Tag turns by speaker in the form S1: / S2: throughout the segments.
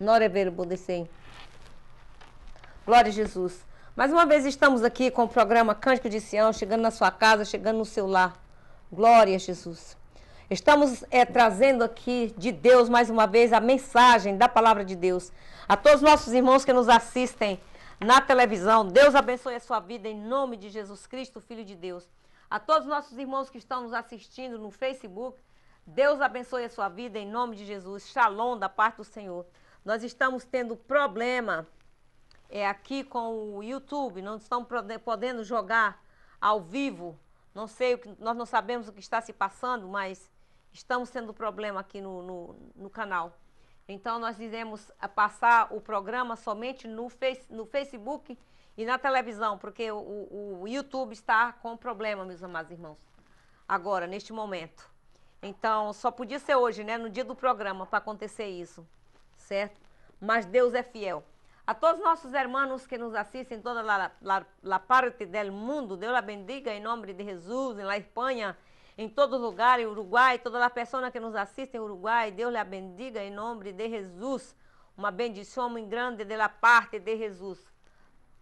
S1: Nora available, Glória a Jesus. Mais uma vez estamos aqui com o programa Cântico de Sião, chegando na sua casa, chegando no seu lar. Glória a Jesus. Estamos é, trazendo aqui de Deus mais uma vez a mensagem da palavra de Deus. A todos nossos irmãos que nos assistem na televisão, Deus abençoe a sua vida em nome de Jesus Cristo, Filho de Deus. A todos nossos irmãos que estão nos assistindo no Facebook, Deus abençoe a sua vida em nome de Jesus. Shalom da parte do Senhor. Nós estamos tendo problema é, aqui com o YouTube, não estamos podendo jogar ao vivo. Não sei, o que, nós não sabemos o que está se passando, mas estamos tendo problema aqui no, no, no canal. Então, nós iremos ah, passar o programa somente no, face, no Facebook e na televisão, porque o, o, o YouTube está com problema, meus amados irmãos, agora, neste momento. Então, só podia ser hoje, né, no dia do programa, para acontecer isso certo, mas Deus é fiel. A todos nossos irmãos que nos assistem toda a parte del mundo, Deus a bendiga em nome de Jesus, em Espanha, em todo lugar, em Uruguai, toda a pessoa que nos assiste em Uruguai, Deus a bendiga em nome de Jesus. Uma bendição muito grande de parte de Jesus.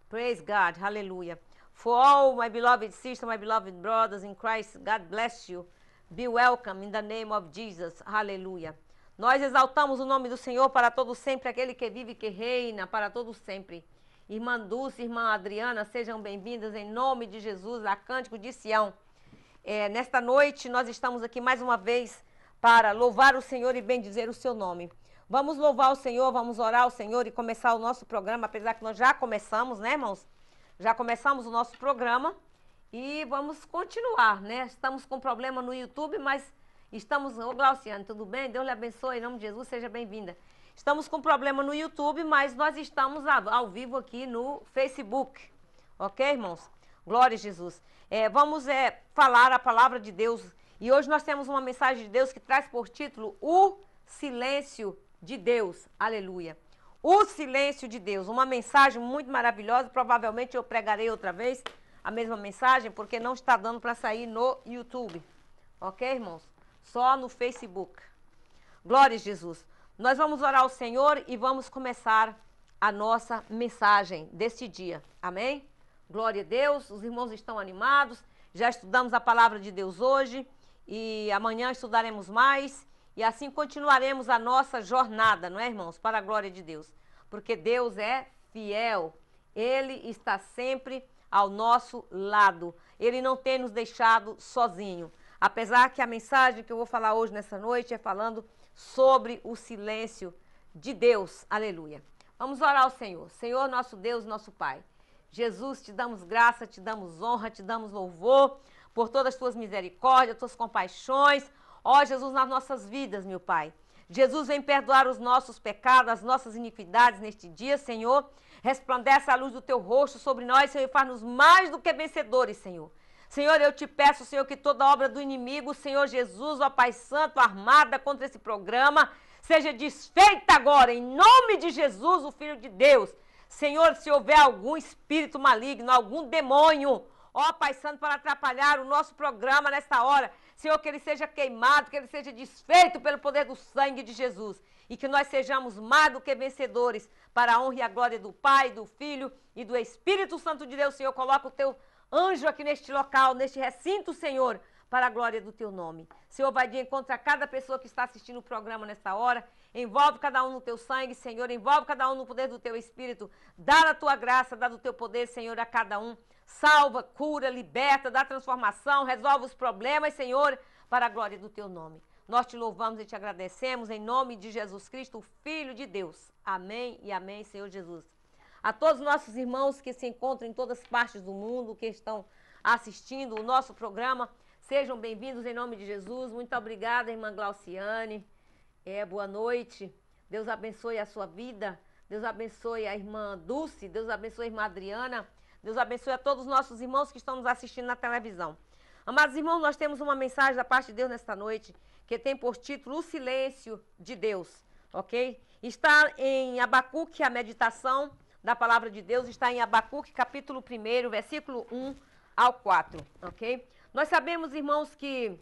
S1: Praise God, aleluia. For all my beloved sisters, my beloved brothers in Christ, God bless you. Be welcome in the name of Jesus. Hallelujah. Nós exaltamos o nome do Senhor para todo sempre, aquele que vive e que reina para todo sempre. Irmã Dulce, irmã Adriana, sejam bem-vindas em nome de Jesus a Cântico de Sião. É, nesta noite nós estamos aqui mais uma vez para louvar o Senhor e bendizer o seu nome. Vamos louvar o Senhor, vamos orar o Senhor e começar o nosso programa, apesar que nós já começamos, né, irmãos? Já começamos o nosso programa e vamos continuar, né? Estamos com problema no YouTube, mas Estamos, ô Glauciane, tudo bem? Deus lhe abençoe, em nome de Jesus, seja bem-vinda. Estamos com problema no YouTube, mas nós estamos ao vivo aqui no Facebook. Ok, irmãos? Glória a Jesus. É, vamos é, falar a palavra de Deus. E hoje nós temos uma mensagem de Deus que traz por título O Silêncio de Deus. Aleluia. O silêncio de Deus, uma mensagem muito maravilhosa. Provavelmente eu pregarei outra vez a mesma mensagem, porque não está dando para sair no YouTube. Ok, irmãos? só no Facebook. Glória a Jesus. Nós vamos orar ao Senhor e vamos começar a nossa mensagem deste dia. Amém? Glória a Deus. Os irmãos estão animados. Já estudamos a palavra de Deus hoje e amanhã estudaremos mais e assim continuaremos a nossa jornada, não é, irmãos? Para a glória de Deus. Porque Deus é fiel. Ele está sempre ao nosso lado. Ele não tem nos deixado sozinho. Apesar que a mensagem que eu vou falar hoje nessa noite é falando sobre o silêncio de Deus. Aleluia. Vamos orar ao Senhor. Senhor, nosso Deus, nosso Pai. Jesus, te damos graça, te damos honra, te damos louvor por todas as tuas misericórdias, tuas compaixões. Ó Jesus, nas nossas vidas, meu Pai. Jesus, vem perdoar os nossos pecados, as nossas iniquidades neste dia, Senhor. Resplandece a luz do teu rosto sobre nós, Senhor, e faz-nos mais do que vencedores, Senhor. Senhor, eu te peço, Senhor, que toda obra do inimigo, Senhor Jesus, ó Pai Santo, armada contra esse programa, seja desfeita agora, em nome de Jesus, o Filho de Deus. Senhor, se houver algum espírito maligno, algum demônio, ó Pai Santo, para atrapalhar o nosso programa nesta hora, Senhor, que ele seja queimado, que ele seja desfeito pelo poder do sangue de Jesus e que nós sejamos mais do que vencedores para a honra e a glória do Pai, do Filho e do Espírito Santo de Deus. Senhor, coloca o teu anjo aqui neste local, neste recinto, Senhor, para a glória do teu nome. Senhor, vai de encontro a cada pessoa que está assistindo o programa nesta hora. Envolve cada um no teu sangue, Senhor. Envolve cada um no poder do teu espírito. Dá a tua graça, dá do teu poder, Senhor, a cada um. Salva, cura, liberta, dá transformação, resolve os problemas, Senhor, para a glória do teu nome. Nós te louvamos e te agradecemos em nome de Jesus Cristo, Filho de Deus. Amém e amém, Senhor Jesus a todos os nossos irmãos que se encontram em todas as partes do mundo, que estão assistindo o nosso programa. Sejam bem-vindos em nome de Jesus. Muito obrigada, irmã Glauciane. É, boa noite. Deus abençoe a sua vida. Deus abençoe a irmã Dulce. Deus abençoe a irmã Adriana. Deus abençoe a todos os nossos irmãos que estão nos assistindo na televisão. Amados irmãos, nós temos uma mensagem da parte de Deus nesta noite que tem por título O Silêncio de Deus, ok? Está em Abacuque a meditação da palavra de Deus está em Abacuque, capítulo 1, versículo 1 ao 4, ok? Nós sabemos, irmãos, que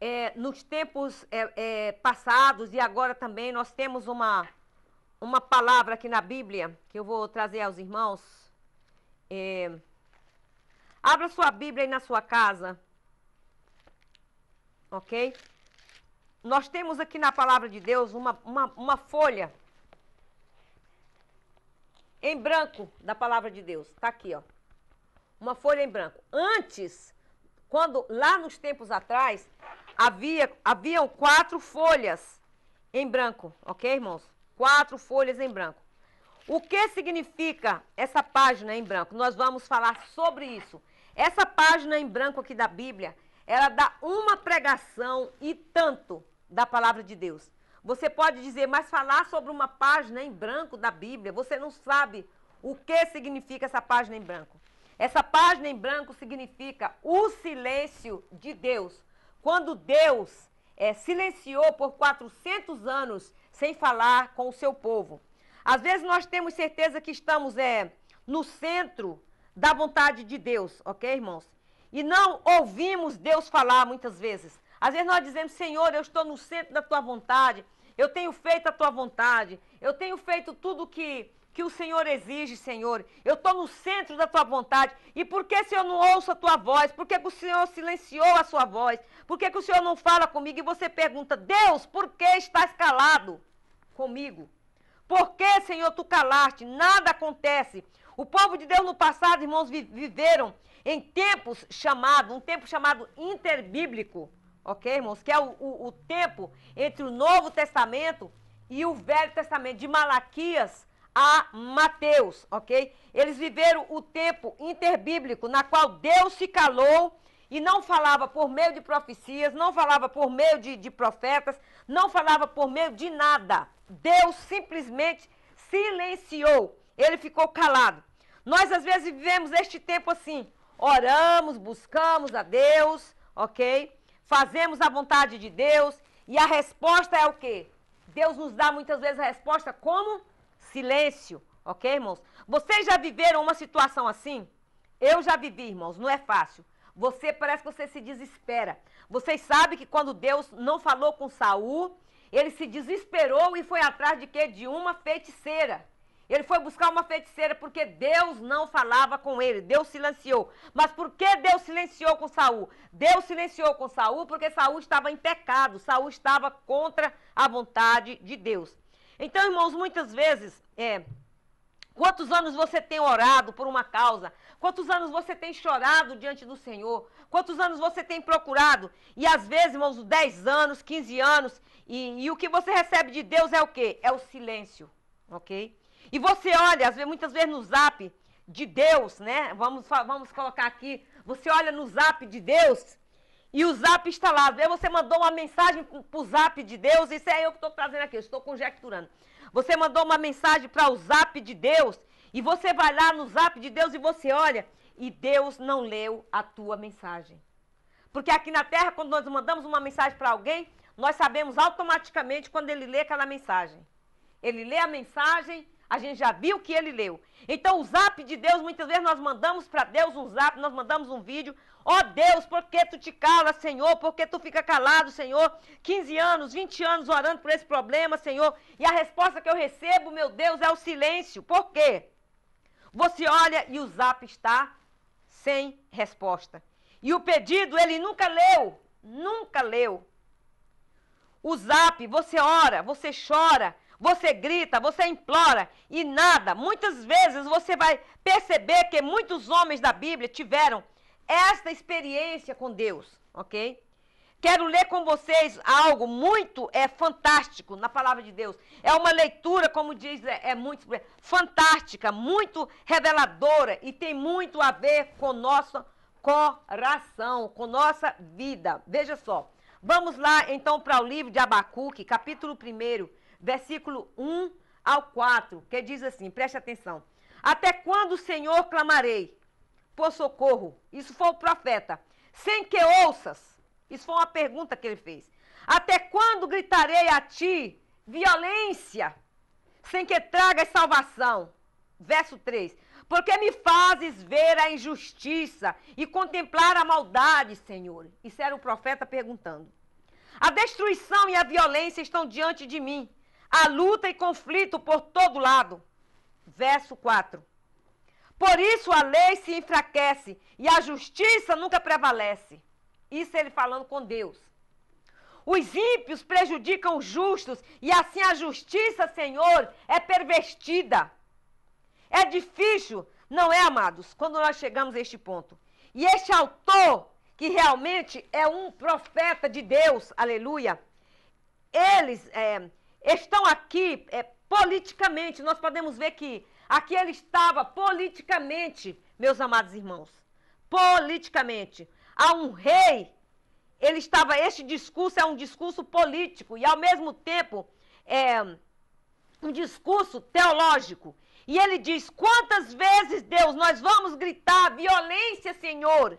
S1: é, nos tempos é, é, passados e agora também nós temos uma, uma palavra aqui na Bíblia que eu vou trazer aos irmãos. É, abra sua Bíblia aí na sua casa, ok? Nós temos aqui na palavra de Deus uma, uma, uma folha em branco da palavra de Deus. Está aqui, ó. Uma folha em branco. Antes, quando lá nos tempos atrás, havia haviam quatro folhas em branco, ok, irmãos? Quatro folhas em branco. O que significa essa página em branco? Nós vamos falar sobre isso. Essa página em branco aqui da Bíblia, ela dá uma pregação e tanto da palavra de Deus. Você pode dizer, mas falar sobre uma página em branco da Bíblia, você não sabe o que significa essa página em branco. Essa página em branco significa o silêncio de Deus. Quando Deus é, silenciou por 400 anos sem falar com o seu povo. Às vezes nós temos certeza que estamos é, no centro da vontade de Deus, ok, irmãos? E não ouvimos Deus falar muitas vezes. Às vezes nós dizemos, Senhor, eu estou no centro da tua vontade, eu tenho feito a tua vontade. Eu tenho feito tudo que que o Senhor exige, Senhor. Eu estou no centro da tua vontade. E por que, Senhor, não ouço a tua voz? Por que, que o Senhor silenciou a sua voz? Por que, que o Senhor não fala comigo? E você pergunta, Deus, por que estás calado comigo? Por que, Senhor, tu calaste? Nada acontece. O povo de Deus no passado, irmãos, viveram em tempos chamados, um tempo chamado interbíblico ok, irmãos? Que é o, o, o tempo entre o Novo Testamento e o Velho Testamento, de Malaquias a Mateus, ok? Eles viveram o tempo interbíblico na qual Deus se calou e não falava por meio de profecias, não falava por meio de, de profetas, não falava por meio de nada. Deus simplesmente silenciou, ele ficou calado. Nós às vezes vivemos este tempo assim, oramos, buscamos a Deus, ok? fazemos a vontade de Deus e a resposta é o quê? Deus nos dá muitas vezes a resposta como silêncio, ok, irmãos? Vocês já viveram uma situação assim? Eu já vivi, irmãos, não é fácil. Você parece que você se desespera. Vocês sabem que quando Deus não falou com Saul, ele se desesperou e foi atrás de quê? De uma feiticeira. Ele foi buscar uma feiticeira porque Deus não falava com ele, Deus silenciou. Mas por que Deus silenciou com Saul? Deus silenciou com Saul porque Saul estava em pecado, Saul estava contra a vontade de Deus. Então, irmãos, muitas vezes, é, quantos anos você tem orado por uma causa? Quantos anos você tem chorado diante do Senhor? Quantos anos você tem procurado? E às vezes, irmãos, 10 anos, 15 anos, e, e o que você recebe de Deus é o quê? É o silêncio, ok? E você olha, muitas vezes no zap de Deus, né? Vamos, vamos colocar aqui. Você olha no zap de Deus e o zap está lá. Aí você mandou uma mensagem para o zap de Deus. Isso é eu que estou trazendo aqui, estou conjecturando. Você mandou uma mensagem para o zap de Deus e você vai lá no zap de Deus e você olha e Deus não leu a tua mensagem. Porque aqui na Terra, quando nós mandamos uma mensagem para alguém, nós sabemos automaticamente quando ele lê aquela mensagem. Ele lê a mensagem a gente já viu que ele leu. Então, o zap de Deus, muitas vezes nós mandamos para Deus um zap, nós mandamos um vídeo. Ó oh, Deus, por que tu te calas, Senhor? Por que tu fica calado, Senhor? 15 anos, 20 anos orando por esse problema, Senhor. E a resposta que eu recebo, meu Deus, é o silêncio. Por quê? Você olha e o zap está sem resposta. E o pedido, ele nunca leu. Nunca leu. O zap, você ora, você chora, você grita, você implora e nada. Muitas vezes você vai perceber que muitos homens da Bíblia tiveram esta experiência com Deus, ok? Quero ler com vocês algo muito é fantástico na palavra de Deus. É uma leitura, como diz, é, é muito fantástica, muito reveladora e tem muito a ver com nosso coração, com nossa vida. Veja só. Vamos lá então para o livro de Abacuque, capítulo 1, versículo 1 ao 4, que diz assim: preste atenção. Até quando o Senhor clamarei por socorro? Isso foi o profeta. Sem que ouças. Isso foi uma pergunta que ele fez. Até quando gritarei a ti violência, sem que tragas salvação? Verso 3. Porque me fazes ver a injustiça e contemplar a maldade, Senhor. Isso era o profeta perguntando. A destruição e a violência estão diante de mim Há luta e conflito por todo lado. Verso 4. Por isso a lei se enfraquece e a justiça nunca prevalece. Isso ele falando com Deus. Os ímpios prejudicam os justos e assim a justiça, Senhor, é pervertida. É difícil, não é, amados, quando nós chegamos a este ponto. E este autor, que realmente é um profeta de Deus, aleluia, eles, é, estão aqui é, politicamente. Nós podemos ver que aqui ele estava politicamente, meus amados irmãos. Politicamente. A um rei, ele estava. Este discurso é um discurso político e, ao mesmo tempo, é um discurso teológico. E ele diz: Quantas vezes, Deus, nós vamos gritar violência, Senhor?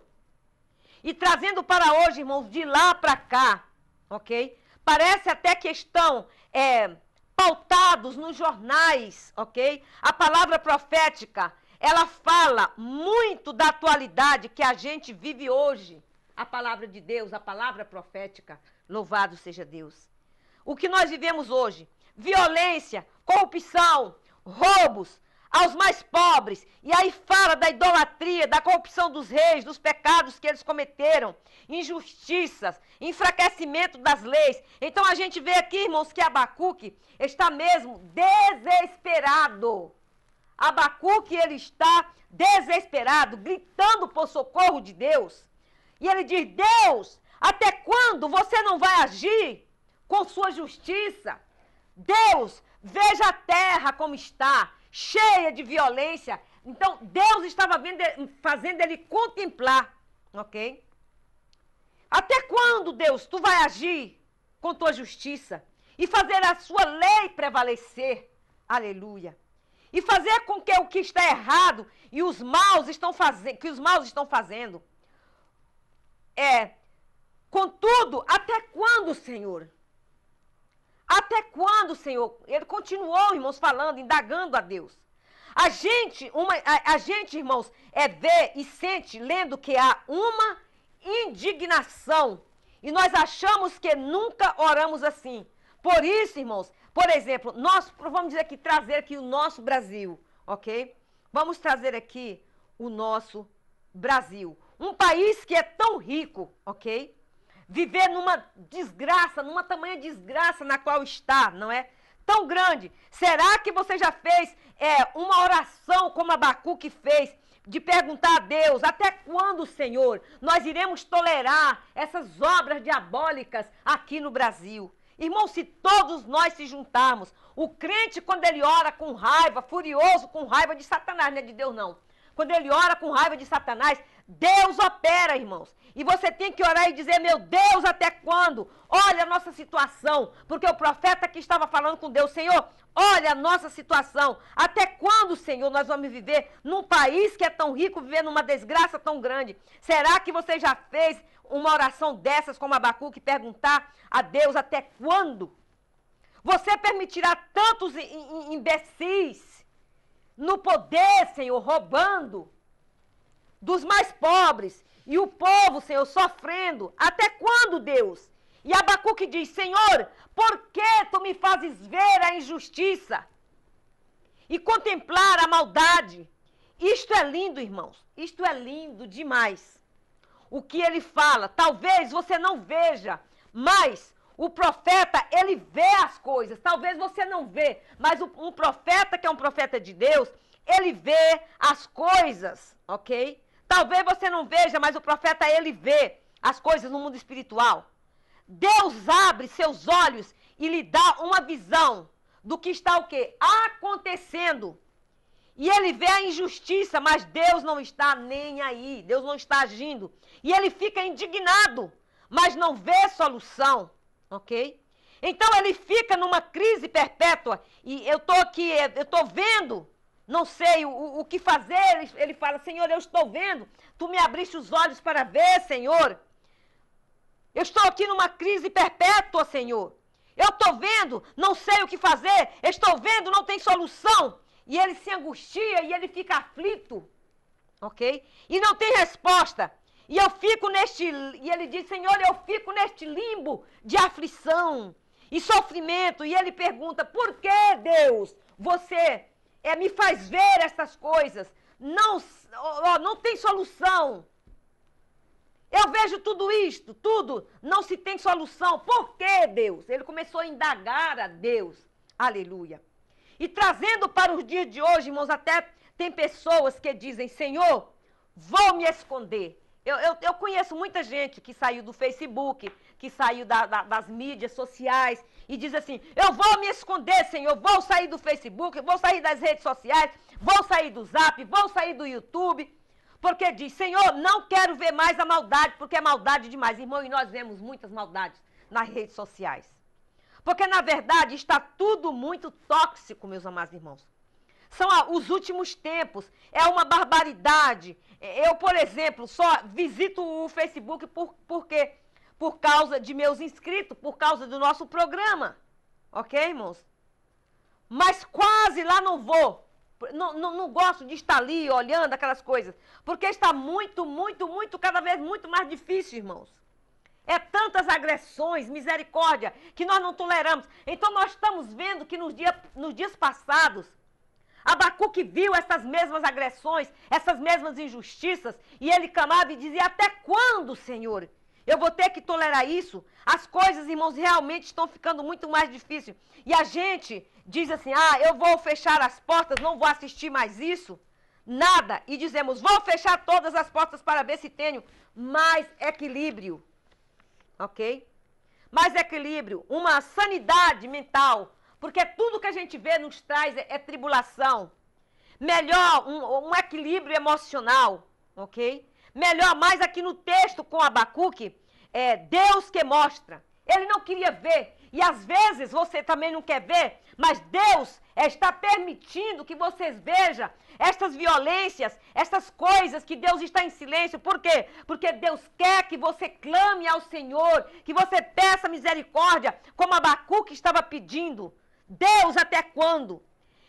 S1: E trazendo para hoje, irmãos, de lá para cá, ok? Parece até que estão é, pautados nos jornais, ok? A palavra profética, ela fala muito da atualidade que a gente vive hoje. A palavra de Deus, a palavra profética, louvado seja Deus. O que nós vivemos hoje? Violência, corrupção, roubos, aos mais pobres. E aí fala da idolatria, da corrupção dos reis, dos pecados que eles cometeram, injustiças, enfraquecimento das leis. Então a gente vê aqui, irmãos, que Abacuque está mesmo desesperado. Abacuque ele está desesperado, gritando por socorro de Deus. E ele diz: "Deus, até quando você não vai agir com sua justiça? Deus, veja a terra como está cheia de violência. Então, Deus estava vendo, fazendo ele contemplar, ok? Até quando, Deus, tu vai agir com tua justiça e fazer a sua lei prevalecer? Aleluia. E fazer com que o que está errado e os maus estão fazendo, que os maus estão fazendo. É, contudo, até quando, Senhor? Até quando, Senhor? Ele continuou, irmãos, falando, indagando a Deus. A gente, uma, a, a gente, irmãos, é vê e sente, lendo que há uma indignação. E nós achamos que nunca oramos assim. Por isso, irmãos, por exemplo, nós vamos dizer que trazer aqui o nosso Brasil, ok? Vamos trazer aqui o nosso Brasil. Um país que é tão rico, ok? viver numa desgraça, numa tamanha desgraça na qual está, não é? Tão grande. Será que você já fez é, uma oração como Abacuque fez? de perguntar a Deus até quando, Senhor, nós iremos tolerar essas obras diabólicas aqui no Brasil. Irmão, se todos nós se juntarmos, o crente, quando ele ora com raiva, furioso com raiva de Satanás, não é de Deus, não. Quando ele ora com raiva de Satanás, Deus opera, irmãos. E você tem que orar e dizer: Meu Deus, até quando? Olha a nossa situação. Porque o profeta que estava falando com Deus, Senhor, olha a nossa situação. Até quando, Senhor, nós vamos viver num país que é tão rico, vivendo uma desgraça tão grande? Será que você já fez uma oração dessas, como Abacuque, perguntar a Deus até quando? Você permitirá tantos imbecis no poder, Senhor, roubando? dos mais pobres e o povo, Senhor, sofrendo. Até quando, Deus? E Abacuque diz: Senhor, por que tu me fazes ver a injustiça e contemplar a maldade? Isto é lindo, irmãos. Isto é lindo demais. O que ele fala, talvez você não veja, mas o profeta, ele vê as coisas. Talvez você não vê, mas um profeta que é um profeta de Deus, ele vê as coisas, ok? Talvez você não veja, mas o profeta ele vê as coisas no mundo espiritual. Deus abre seus olhos e lhe dá uma visão do que está o quê? Acontecendo. E ele vê a injustiça, mas Deus não está nem aí, Deus não está agindo. E ele fica indignado, mas não vê solução, ok? Então ele fica numa crise perpétua. E eu estou aqui, eu estou vendo não sei o, o que fazer. Ele fala: Senhor, eu estou vendo, tu me abriste os olhos para ver, Senhor. Eu estou aqui numa crise perpétua, Senhor. Eu estou vendo, não sei o que fazer, estou vendo, não tem solução. E ele se angustia e ele fica aflito, ok? E não tem resposta. E eu fico neste. E ele diz: Senhor, eu fico neste limbo de aflição e sofrimento. E ele pergunta: por que, Deus, você é, me faz ver essas coisas. Não, ó, não tem solução. Eu vejo tudo isto, tudo, não se tem solução. Por que, Deus? Ele começou a indagar a Deus. Aleluia. E trazendo para os dias de hoje, irmãos, até tem pessoas que dizem: Senhor, vou me esconder. Eu, eu, eu conheço muita gente que saiu do Facebook, que saiu da, da, das mídias sociais e diz assim: Eu vou me esconder, Senhor, vou sair do Facebook, vou sair das redes sociais, vou sair do Zap, vou sair do YouTube. Porque diz: Senhor, não quero ver mais a maldade, porque é maldade demais. Irmão, e nós vemos muitas maldades nas redes sociais. Porque, na verdade, está tudo muito tóxico, meus amados irmãos. São os últimos tempos, é uma barbaridade. É, eu, por exemplo, só visito o Facebook por, porque por causa de meus inscritos, por causa do nosso programa. Ok, irmãos? Mas quase lá não vou. Não, não, não, gosto de estar ali olhando aquelas coisas. Porque está muito, muito, muito, cada vez muito mais difícil, irmãos. É tantas agressões, misericórdia, que nós não toleramos. Então nós estamos vendo que nos, dia, nos dias passados, Abacuque viu essas mesmas agressões, essas mesmas injustiças, e ele clamava e dizia: Até quando, Senhor? Eu vou ter que tolerar isso? As coisas, irmãos, realmente estão ficando muito mais difíceis. E a gente diz assim: ah, eu vou fechar as portas, não vou assistir mais isso. Nada. E dizemos: vou fechar todas as portas para ver se tenho mais equilíbrio. Ok? Mais equilíbrio, uma sanidade mental. Porque tudo que a gente vê nos traz é, é tribulação. Melhor um, um equilíbrio emocional. Ok? Melhor mais aqui no texto com Abacuque, é Deus que mostra. Ele não queria ver. E às vezes você também não quer ver, mas Deus está permitindo que vocês vejam estas violências, estas coisas que Deus está em silêncio. Por quê? Porque Deus quer que você clame ao Senhor, que você peça misericórdia, como Abacuque estava pedindo. Deus até quando?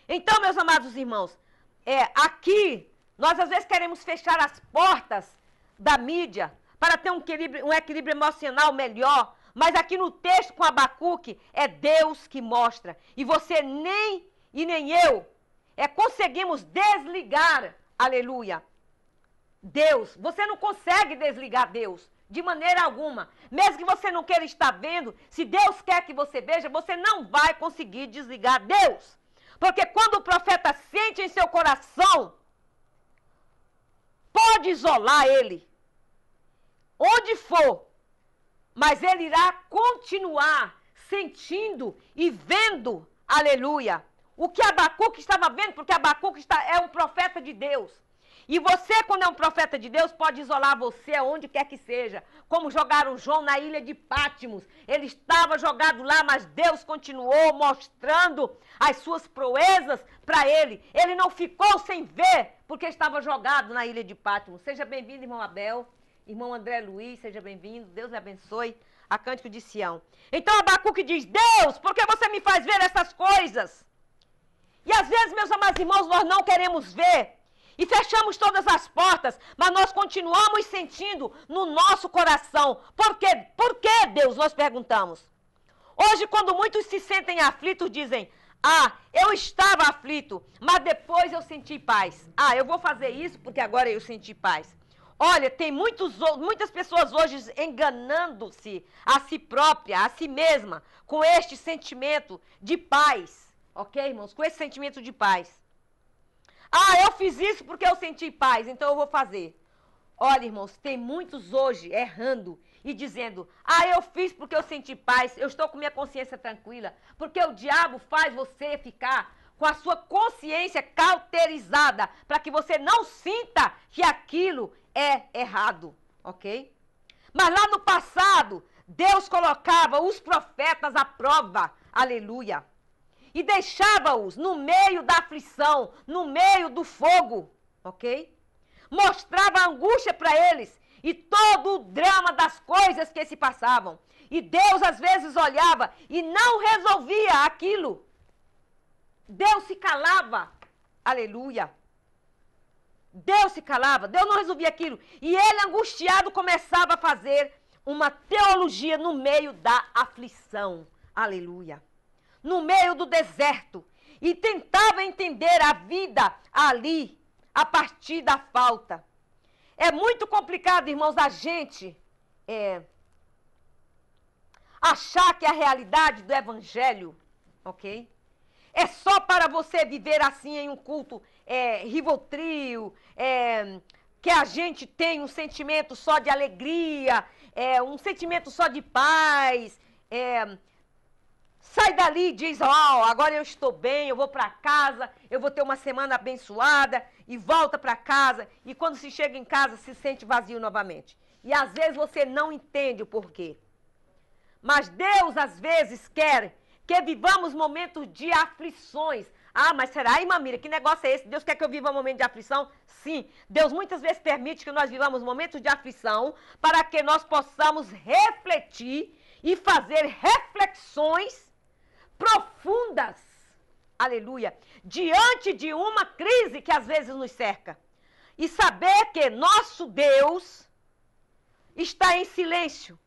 S1: Então, meus amados irmãos, é, aqui nós às vezes queremos fechar as portas da mídia, para ter um equilíbrio, um equilíbrio emocional melhor. Mas aqui no texto com Abacuque, é Deus que mostra. E você nem e nem eu é conseguimos desligar. Aleluia. Deus, você não consegue desligar Deus de maneira alguma. Mesmo que você não queira estar vendo, se Deus quer que você veja, você não vai conseguir desligar Deus. Porque quando o profeta sente em seu coração pode isolar ele, onde for, mas ele irá continuar sentindo e vendo, aleluia, o que Abacuque estava vendo, porque Abacuque está, é um profeta de Deus. E você, quando é um profeta de Deus, pode isolar você aonde quer que seja. Como jogaram João na ilha de Pátimos. Ele estava jogado lá, mas Deus continuou mostrando as suas proezas para ele. Ele não ficou sem ver, porque estava jogado na ilha de Pátimos. Seja bem-vindo, irmão Abel. Irmão André Luiz, seja bem-vindo. Deus lhe abençoe. A Cântico de Sião. Então Abacuque diz: Deus, por que você me faz ver essas coisas? E às vezes, meus amados irmãos, nós não queremos ver e fechamos todas as portas, mas nós continuamos sentindo no nosso coração. Por quê? Por quê, Deus? Nós perguntamos. Hoje, quando muitos se sentem aflitos, dizem: Ah, eu estava aflito, mas depois eu senti paz. Ah, eu vou fazer isso porque agora eu senti paz. Olha, tem muitos, muitas pessoas hoje enganando-se a si própria, a si mesma, com este sentimento de paz. Ok, irmãos? Com esse sentimento de paz. Ah, eu fiz isso porque eu senti paz, então eu vou fazer. Olha, irmãos, tem muitos hoje errando e dizendo: Ah, eu fiz porque eu senti paz, eu estou com minha consciência tranquila. Porque o diabo faz você ficar com a sua consciência cauterizada para que você não sinta que aquilo é errado, ok? Mas lá no passado, Deus colocava os profetas à prova. Aleluia e deixava-os no meio da aflição, no meio do fogo, ok? Mostrava angústia para eles e todo o drama das coisas que se passavam. E Deus às vezes olhava e não resolvia aquilo. Deus se calava. Aleluia. Deus se calava, Deus não resolvia aquilo. E ele, angustiado, começava a fazer uma teologia no meio da aflição. Aleluia no meio do deserto e tentava entender a vida ali, a partir da falta. É muito complicado, irmãos, a gente é, achar que a realidade do Evangelho, ok? É só para você viver assim em um culto é, rivotrio, é, que a gente tem um sentimento só de alegria, é, um sentimento só de paz, é, sai dali e diz: Ó, oh, agora eu estou bem, eu vou para casa, eu vou ter uma semana abençoada, e volta para casa, e quando se chega em casa se sente vazio novamente. E às vezes você não entende o porquê. Mas Deus às vezes quer que vivamos momentos de aflições. Ah, mas será? Aí, Mamira, que negócio é esse? Deus quer que eu viva um momento de aflição? Sim. Deus muitas vezes permite que nós vivamos momentos de aflição para que nós possamos refletir e fazer reflexões profundas, aleluia, diante de uma crise que às vezes nos cerca. E saber que nosso Deus está em silêncio.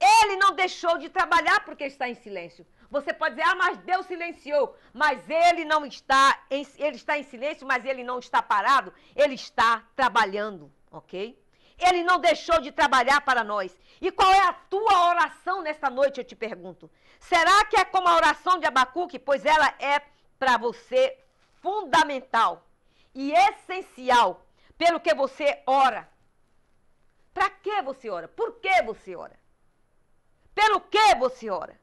S1: Ele não deixou de trabalhar porque está em silêncio. Você pode dizer, ah, mas Deus silenciou. Mas ele não está, em, ele está em silêncio, mas ele não está parado. Ele está trabalhando, ok? Ele não deixou de trabalhar para nós. E qual é a tua oração nesta noite, eu te pergunto? Será que é como a oração de Abacuque? Pois ela é para você fundamental e essencial pelo que você ora. Para que você ora? Por que você ora? Pelo que você ora?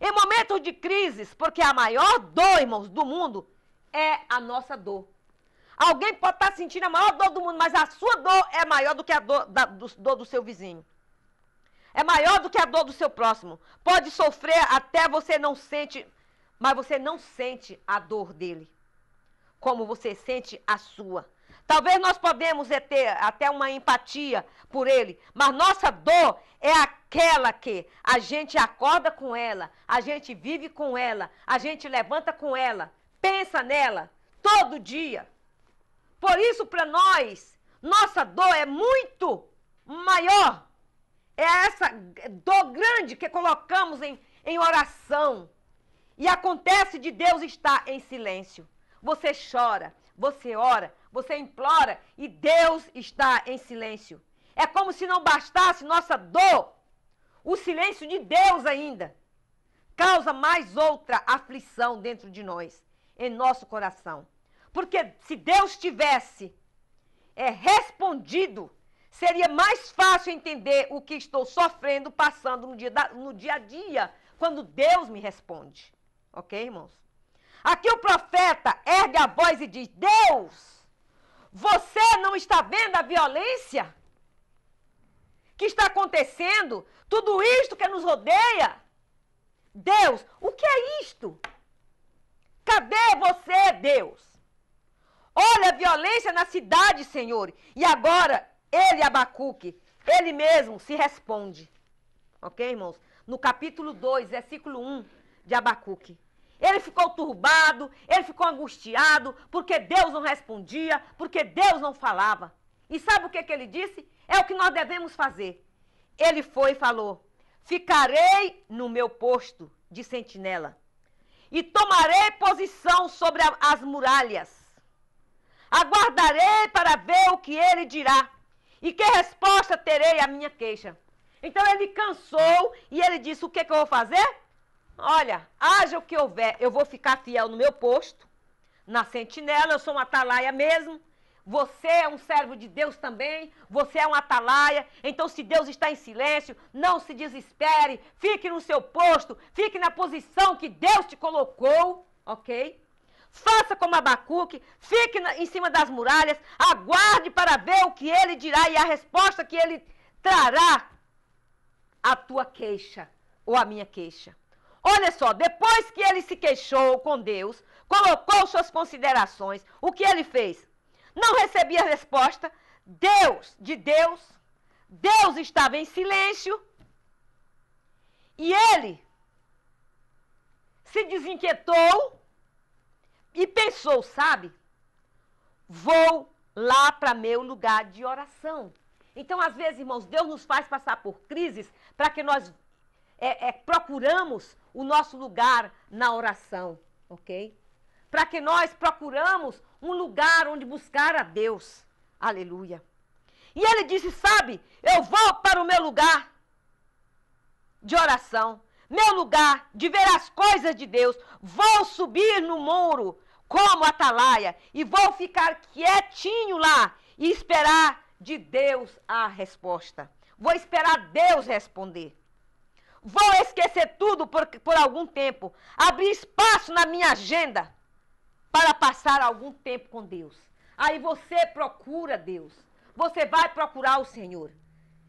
S1: Em momentos de crises, porque a maior dor, irmãos, do mundo é a nossa dor. Alguém pode estar tá sentindo a maior dor do mundo, mas a sua dor é maior do que a dor, da, do, dor do seu vizinho é maior do que a dor do seu próximo. Pode sofrer até você não sente, mas você não sente a dor dele, como você sente a sua. Talvez nós podemos é ter até uma empatia por ele, mas nossa dor é aquela que a gente acorda com ela, a gente vive com ela, a gente levanta com ela, pensa nela todo dia. Por isso, para nós, nossa dor é muito maior é essa dor grande que colocamos em, em oração. E acontece de Deus estar em silêncio. Você chora, você ora, você implora e Deus está em silêncio. É como se não bastasse nossa dor, o silêncio de Deus ainda causa mais outra aflição dentro de nós, em nosso coração. Porque se Deus tivesse é, respondido Seria mais fácil entender o que estou sofrendo, passando no dia, da, no dia a dia, quando Deus me responde. Ok, irmãos? Aqui o profeta ergue a voz e diz: Deus, você não está vendo a violência que está acontecendo? Tudo isto que nos rodeia? Deus, o que é isto? Cadê você, Deus? Olha a violência na cidade, Senhor. E agora ele, Abacuque, ele mesmo se responde. Ok, irmãos? No capítulo 2, versículo 1 de Abacuque. Ele ficou turbado, ele ficou angustiado, porque Deus não respondia, porque Deus não falava. E sabe o que, que ele disse? É o que nós devemos fazer. Ele foi e falou: Ficarei no meu posto de sentinela e tomarei posição sobre a, as muralhas. Aguardarei para ver o que ele dirá e que resposta terei à minha queixa? Então ele cansou e ele disse: O que, é que eu vou fazer? Olha, haja o que houver, eu vou ficar fiel no meu posto, na sentinela, eu sou um atalaia mesmo. Você é um servo de Deus também, você é um atalaia. Então, se Deus está em silêncio, não se desespere, fique no seu posto, fique na posição que Deus te colocou, ok? Faça como Abacuque, fique na, em cima das muralhas, aguarde para ver o que ele dirá e a resposta que ele trará à tua queixa ou à minha queixa. Olha só, depois que ele se queixou com Deus, colocou suas considerações, o que ele fez? Não recebia resposta. Deus, de Deus, Deus estava em silêncio. E ele se desinquietou e pensou, sabe? Vou lá para meu lugar de oração. Então, às vezes, irmãos, Deus nos faz passar por crises para que nós é, é, procuramos o nosso lugar na oração, ok? Para que nós procuramos um lugar onde buscar a Deus. Aleluia. E ele disse: Sabe, eu vou para o meu lugar de oração meu lugar de ver as coisas de Deus. Vou subir no muro como atalaia e vou ficar quietinho lá e esperar de Deus a resposta. Vou esperar Deus responder. Vou esquecer tudo por, por algum tempo. Abrir espaço na minha agenda para passar algum tempo com Deus. Aí você procura Deus. Você vai procurar o Senhor.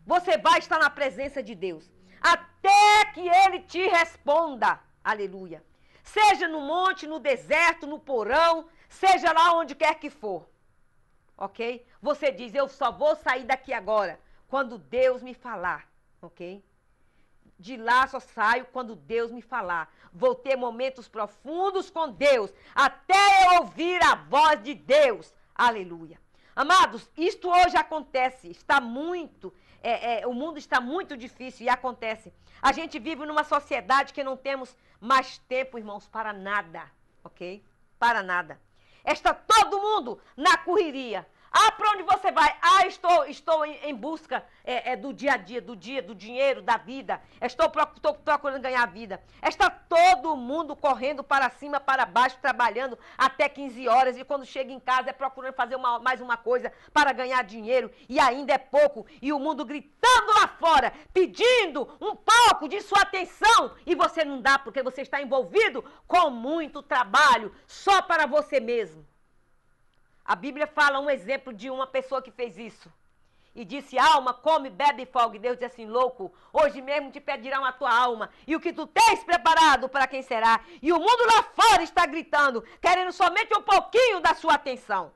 S1: Você vai estar na presença de Deus até que ele te responda. Aleluia. Seja no monte, no deserto, no porão, seja lá onde quer que for. Ok? Você diz: Eu só vou sair daqui agora, quando Deus me falar. Ok? De lá só saio quando Deus me falar. Vou ter momentos profundos com Deus, até eu ouvir a voz de Deus. Aleluia. Amados, isto hoje acontece, está muito é, é, o mundo está muito difícil e acontece. A gente vive numa sociedade que não temos mais tempo, irmãos, para nada, ok? Para nada. Está todo mundo na correria, ah, para onde você vai? Ah, estou, estou em, busca é, é, do dia a dia, do dia, do dinheiro, da vida. Estou, estou procurando ganhar vida. Está todo mundo correndo para cima, para baixo, trabalhando até 15 horas. E quando chega em casa é procurando fazer uma, mais uma coisa para ganhar dinheiro. E ainda é pouco. E o mundo gritando lá fora, pedindo um pouco de sua atenção. E você não dá porque você está envolvido com muito trabalho só para você mesmo. A Bíblia fala um exemplo de uma pessoa que fez isso. E disse: Alma, come, bebe e folgue. Deus disse assim: Louco, hoje mesmo te pedirão a tua alma. E o que tu tens preparado para quem será. E o mundo lá fora está gritando, querendo somente um pouquinho da sua atenção.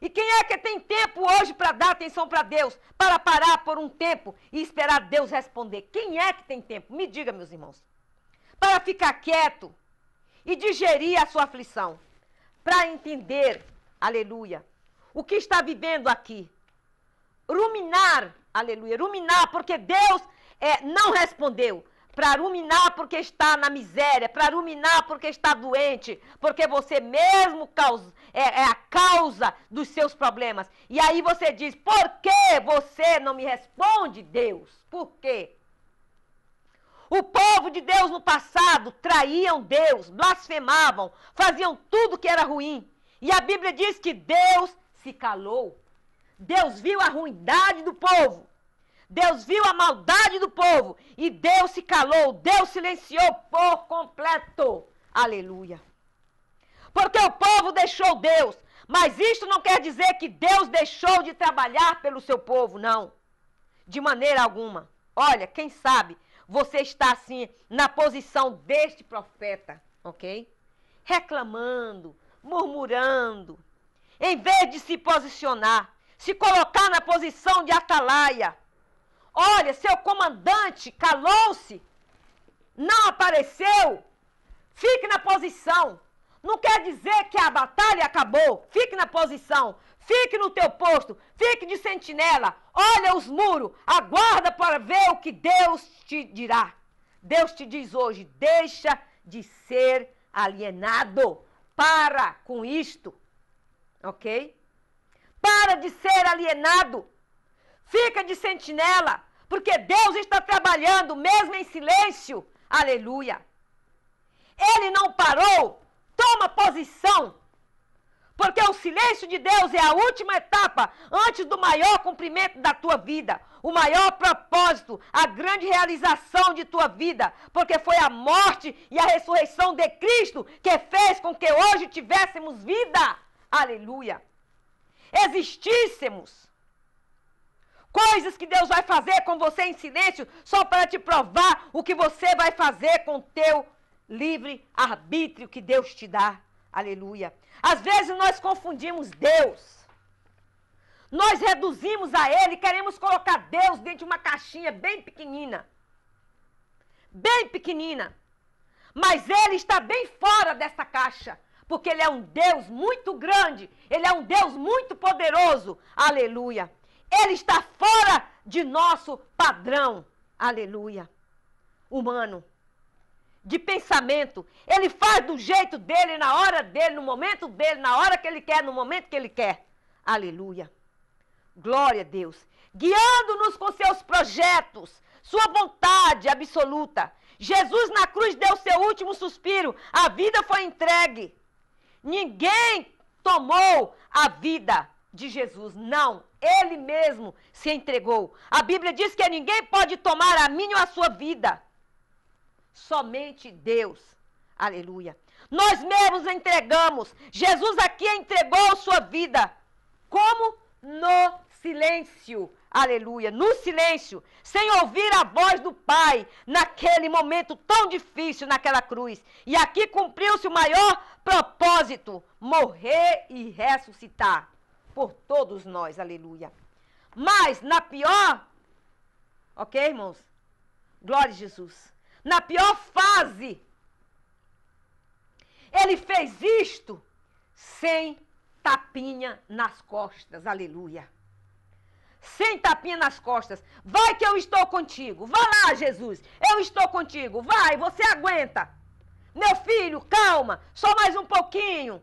S1: E quem é que tem tempo hoje para dar atenção para Deus? Para parar por um tempo e esperar Deus responder? Quem é que tem tempo? Me diga, meus irmãos. Para ficar quieto e digerir a sua aflição. Para entender aleluia, o que está vivendo aqui. Ruminar, aleluia, ruminar, porque Deus é, não respondeu. Para ruminar porque está na miséria, para ruminar porque está doente, porque você mesmo causa, é, é a causa dos seus problemas. E aí você diz: por que você não me responde, Deus? Por quê? O povo de Deus no passado traíam Deus, blasfemavam, faziam tudo que era ruim. E a Bíblia diz que Deus se calou. Deus viu a ruindade do povo. Deus viu a maldade do povo. E Deus se calou. Deus silenciou por completo. Aleluia. Porque o povo deixou Deus. Mas isto não quer dizer que Deus deixou de trabalhar pelo seu povo, não. De maneira alguma. Olha, quem sabe você está assim na posição deste profeta, ok? Reclamando, murmurando, em vez de se posicionar, se colocar na posição de atalaia. Olha, seu comandante calou-se, não apareceu. Fique na posição. Não quer dizer que a batalha acabou. Fique na posição. Fique no teu posto. Fique de sentinela. Olha os muros. Aguarda para ver o que Deus te dirá. Deus te diz hoje: deixa de ser alienado. Para com isto, ok? Para de ser alienado. Fica de sentinela, porque Deus está trabalhando mesmo em silêncio. Aleluia. Ele não parou. Toma posição. Porque o silêncio de Deus é a última etapa antes do maior cumprimento da tua vida o maior propósito, a grande realização de tua vida, porque foi a morte e a ressurreição de Cristo que fez com que hoje tivéssemos vida. Aleluia! Existíssemos. Coisas que Deus vai fazer com você em silêncio, só para te provar o que você vai fazer com teu livre arbítrio que Deus te dá. Aleluia. Às vezes nós confundimos Deus nós reduzimos a ele queremos colocar Deus dentro de uma caixinha bem pequenina. Bem pequenina. Mas ele está bem fora dessa caixa, porque ele é um Deus muito grande, ele é um Deus muito poderoso. Aleluia. Ele está fora de nosso padrão. Aleluia. Humano de pensamento. Ele faz do jeito dele, na hora dele, no momento dele, na hora que ele quer, no momento que ele quer. Aleluia. Glória a Deus. Guiando-nos com seus projetos, sua vontade absoluta. Jesus na cruz deu seu último suspiro, a vida foi entregue. Ninguém tomou a vida de Jesus, não. Ele mesmo se entregou. A Bíblia diz que ninguém pode tomar a minha ou a sua vida. Somente Deus. Aleluia. Nós mesmos entregamos. Jesus aqui entregou sua vida. Como? No silêncio, aleluia, no silêncio, sem ouvir a voz do Pai, naquele momento tão difícil naquela cruz. E aqui cumpriu-se o maior propósito: morrer e ressuscitar por todos nós, aleluia. Mas na pior, ok, irmãos? Glória a Jesus. Na pior fase, ele fez isto sem tapinha nas costas, aleluia sem tapinha nas costas. Vai que eu estou contigo. Vá lá, Jesus. Eu estou contigo. Vai, você aguenta. Meu filho, calma, só mais um pouquinho.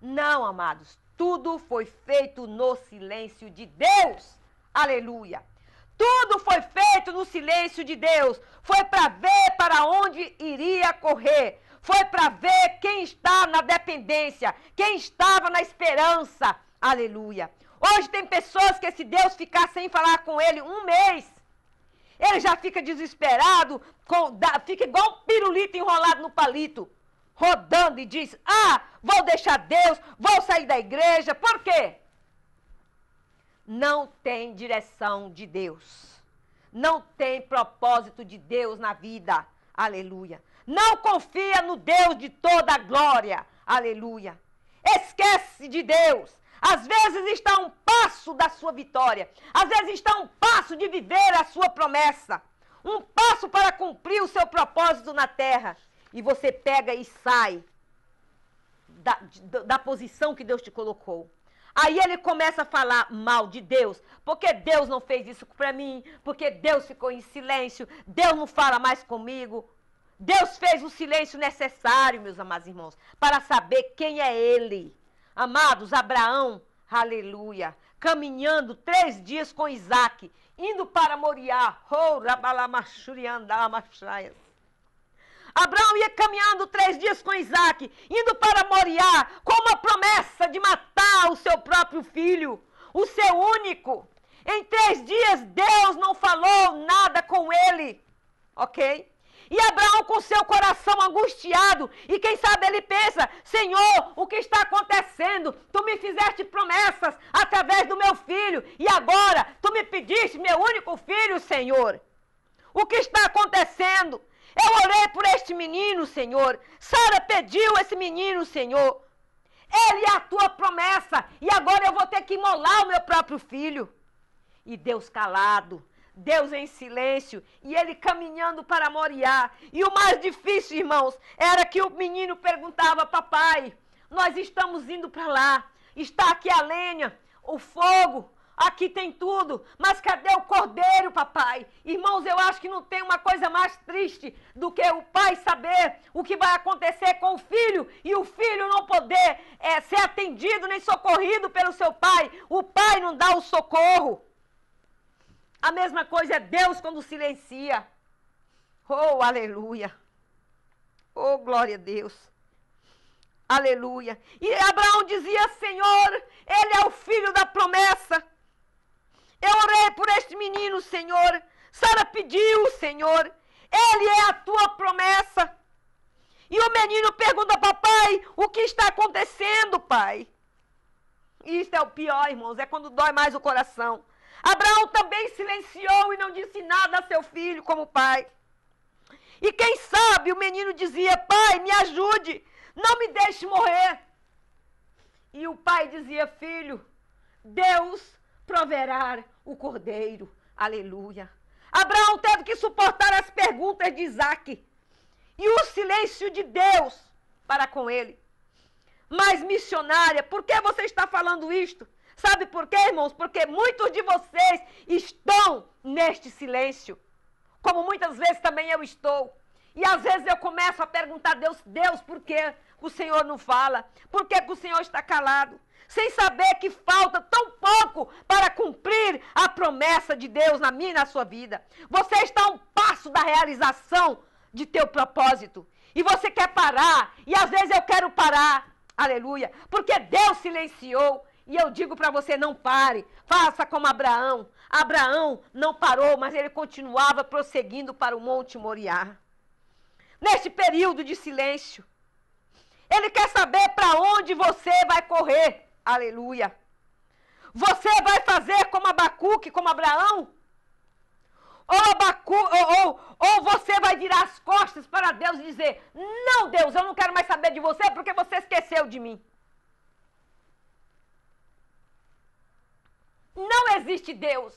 S1: Não, amados, tudo foi feito no silêncio de Deus. Aleluia. Tudo foi feito no silêncio de Deus. Foi para ver para onde iria correr. Foi para ver quem está na dependência, quem estava na esperança. Aleluia. Hoje tem pessoas que se Deus ficar sem falar com ele um mês, ele já fica desesperado, com, fica igual um pirulito enrolado no palito, rodando e diz: Ah, vou deixar Deus, vou sair da igreja. Por quê? Não tem direção de Deus. Não tem propósito de Deus na vida. Aleluia. Não confia no Deus de toda a glória. Aleluia. Esquece de Deus. Às vezes está a um passo da sua vitória. Às vezes está a um passo de viver a sua promessa. Um passo para cumprir o seu propósito na terra. E você pega e sai da, da posição que Deus te colocou. Aí ele começa a falar mal de Deus, porque Deus não fez isso para mim, porque Deus ficou em silêncio, Deus não fala mais comigo. Deus fez o silêncio necessário, meus amados irmãos, para saber quem é Ele. Amados, Abraão, aleluia, caminhando três dias com Isaac, indo para Moriá. Abraão ia caminhando três dias com Isaac, indo para Moriá, com uma promessa de matar o seu próprio filho, o seu único. Em três dias, Deus não falou nada com ele, ok? E Abraão, com seu coração angustiado, e quem sabe ele pensa: Senhor, o que está acontecendo? Tu me fizeste promessas através do meu filho, e agora tu me pediste meu único filho, Senhor. O que está acontecendo? Eu orei por este menino, Senhor. Sara pediu esse menino, Senhor. Ele é a tua promessa, e agora eu vou ter que imolar o meu próprio filho. E Deus calado, Deus em silêncio e ele caminhando para Moriá. E o mais difícil, irmãos, era que o menino perguntava: Papai, nós estamos indo para lá, está aqui a lenha, o fogo, aqui tem tudo, mas cadê o cordeiro, papai? Irmãos, eu acho que não tem uma coisa mais triste do que o pai saber o que vai acontecer com o filho e o filho não poder é, ser atendido nem socorrido pelo seu pai. O pai não dá o socorro. A mesma coisa é Deus quando silencia. Oh, aleluia. Oh, glória a Deus. Aleluia. E Abraão dizia: Senhor, ele é o filho da promessa. Eu orei por este menino, Senhor. Sara pediu, Senhor. Ele é a tua promessa. E o menino pergunta, papai, o que está acontecendo, pai? Isso é o pior, irmãos, é quando dói mais o coração. Abraão também silenciou e não disse nada a seu filho como pai. E quem sabe o menino dizia: Pai, me ajude, não me deixe morrer. E o pai dizia: Filho, Deus proverá o cordeiro. Aleluia. Abraão teve que suportar as perguntas de Isaac e o silêncio de Deus para com ele. Mas, missionária, por que você está falando isto? Sabe por quê, irmãos? Porque muitos de vocês estão neste silêncio, como muitas vezes também eu estou. E às vezes eu começo a perguntar a Deus, Deus, por que o Senhor não fala? Por que, o Senhor está calado? Sem saber que falta tão pouco para cumprir a promessa de Deus na minha e na sua vida. Você está a um passo da realização de teu propósito. E você quer parar, e às vezes eu quero parar. Aleluia, porque Deus silenciou. E eu digo para você: não pare, faça como Abraão. Abraão não parou, mas ele continuava prosseguindo para o Monte Moriá. Neste período de silêncio, ele quer saber para onde você vai correr. Aleluia. Você vai fazer como Abacuque, como Abraão? Ou, Abacu, ou, ou, ou você vai virar as costas para Deus e dizer: Não, Deus, eu não quero mais saber de você porque você esqueceu de mim. existe Deus.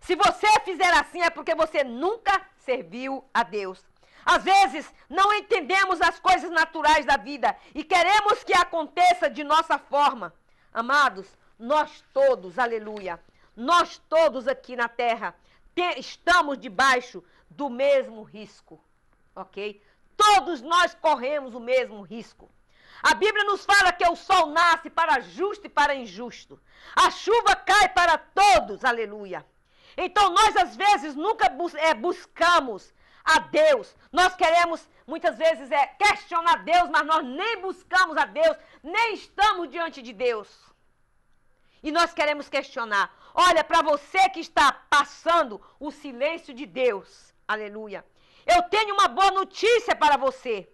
S1: Se você fizer assim é porque você nunca serviu a Deus. Às vezes, não entendemos as coisas naturais da vida e queremos que aconteça de nossa forma. Amados, nós todos, aleluia, nós todos aqui na terra te, estamos debaixo do mesmo risco, ok? Todos nós corremos o mesmo risco. A Bíblia nos fala que o sol nasce para justo e para injusto. A chuva cai para todos, aleluia. Então nós às vezes nunca bus é, buscamos a Deus. Nós queremos muitas vezes é questionar Deus, mas nós nem buscamos a Deus, nem estamos diante de Deus. E nós queremos questionar. Olha para você que está passando o silêncio de Deus. Aleluia. Eu tenho uma boa notícia para você.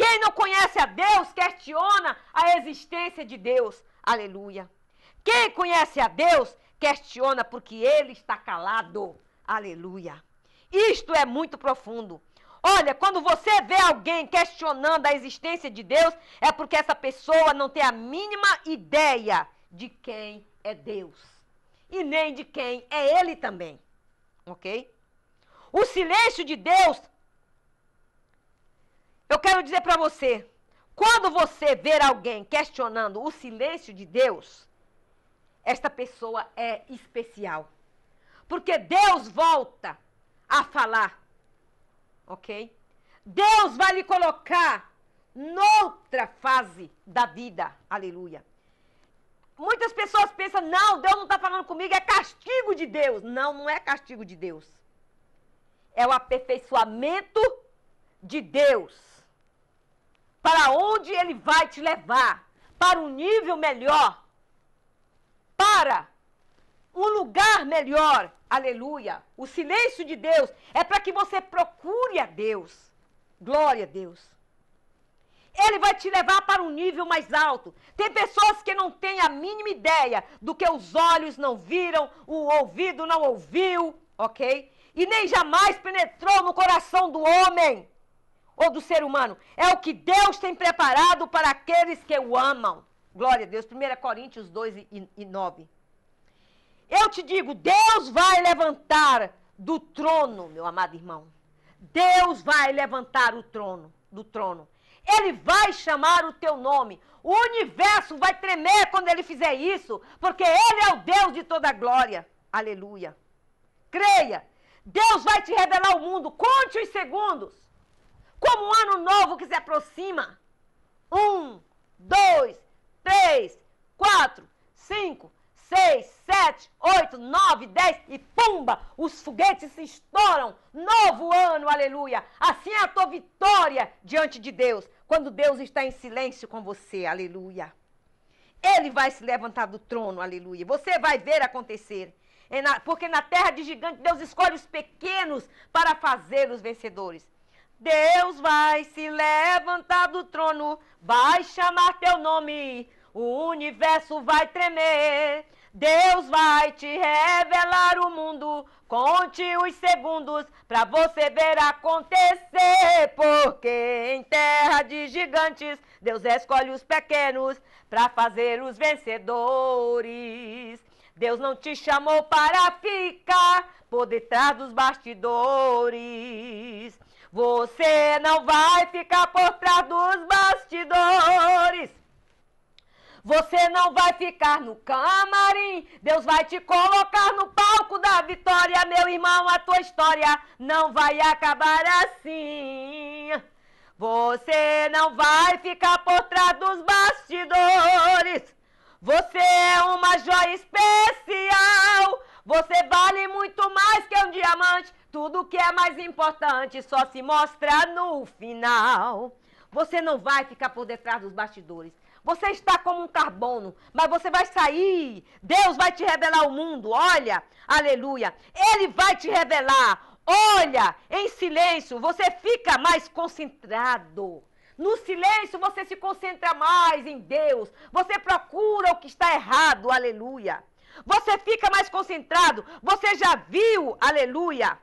S1: Quem não conhece a Deus questiona a existência de Deus. Aleluia. Quem conhece a Deus questiona porque ele está calado. Aleluia. Isto é muito profundo. Olha, quando você vê alguém questionando a existência de Deus, é porque essa pessoa não tem a mínima ideia de quem é Deus e nem de quem é Ele também. Ok? O silêncio de Deus eu quero dizer para você, quando você ver alguém questionando o silêncio de Deus, esta pessoa é especial. Porque Deus volta a falar, ok? Deus vai lhe colocar noutra fase da vida, aleluia. Muitas pessoas pensam, não, Deus não está falando comigo, é castigo de Deus. Não, não é castigo de Deus. É o aperfeiçoamento de Deus para onde ele vai te levar, para um nível melhor, para um lugar melhor. Aleluia. O silêncio de Deus é para que você procure a Deus. Glória a Deus. Ele vai te levar para um nível mais alto. Tem pessoas que não têm a mínima ideia do que os olhos não viram, o ouvido não ouviu, ok? E nem jamais penetrou no coração do homem ou do ser humano. É o que Deus tem preparado para aqueles que o amam. Glória a Deus. 1 Coríntios 2 e, e 9. Eu te digo, Deus vai levantar do trono, meu amado irmão. Deus vai levantar o trono, do trono. Ele vai chamar o teu nome. O universo vai tremer quando ele fizer isso, porque ele é o Deus de toda glória. Aleluia. Creia. Deus vai te revelar o mundo. Conte os segundos como um ano novo que se aproxima. Um, dois, três, quatro, cinco, seis, sete, oito, nove, dez e pumba! Os foguetes se estouram. Novo ano, aleluia! Assim é a tua vitória diante de Deus, quando Deus está em silêncio com você, aleluia. Ele vai se levantar do trono, aleluia. Você vai ver acontecer. É porque na terra de gigante, Deus escolhe os pequenos para fazê-los vencedores. Deus vai se levantar do trono, vai chamar teu nome, o universo vai tremer. Deus vai te revelar o mundo, conte os segundos para você ver acontecer. Porque em terra de gigantes, Deus escolhe os pequenos para fazer os vencedores. Deus não te chamou para ficar por detrás dos bastidores. Você não vai ficar por trás dos bastidores. Você não vai ficar no camarim, Deus vai te colocar no palco da vitória, meu irmão, a tua história não vai acabar assim. Você não vai ficar por trás dos bastidores. Você é uma joia especial. Você vale muito mais que um diamante. Tudo que é mais importante só se mostra no final. Você não vai ficar por detrás dos bastidores. Você está como um carbono, mas você vai sair. Deus vai te revelar o mundo. Olha, aleluia. Ele vai te revelar. Olha, em silêncio, você fica mais concentrado. No silêncio, você se concentra mais em Deus. Você procura o que está errado. Aleluia. Você fica mais concentrado. Você já viu. Aleluia.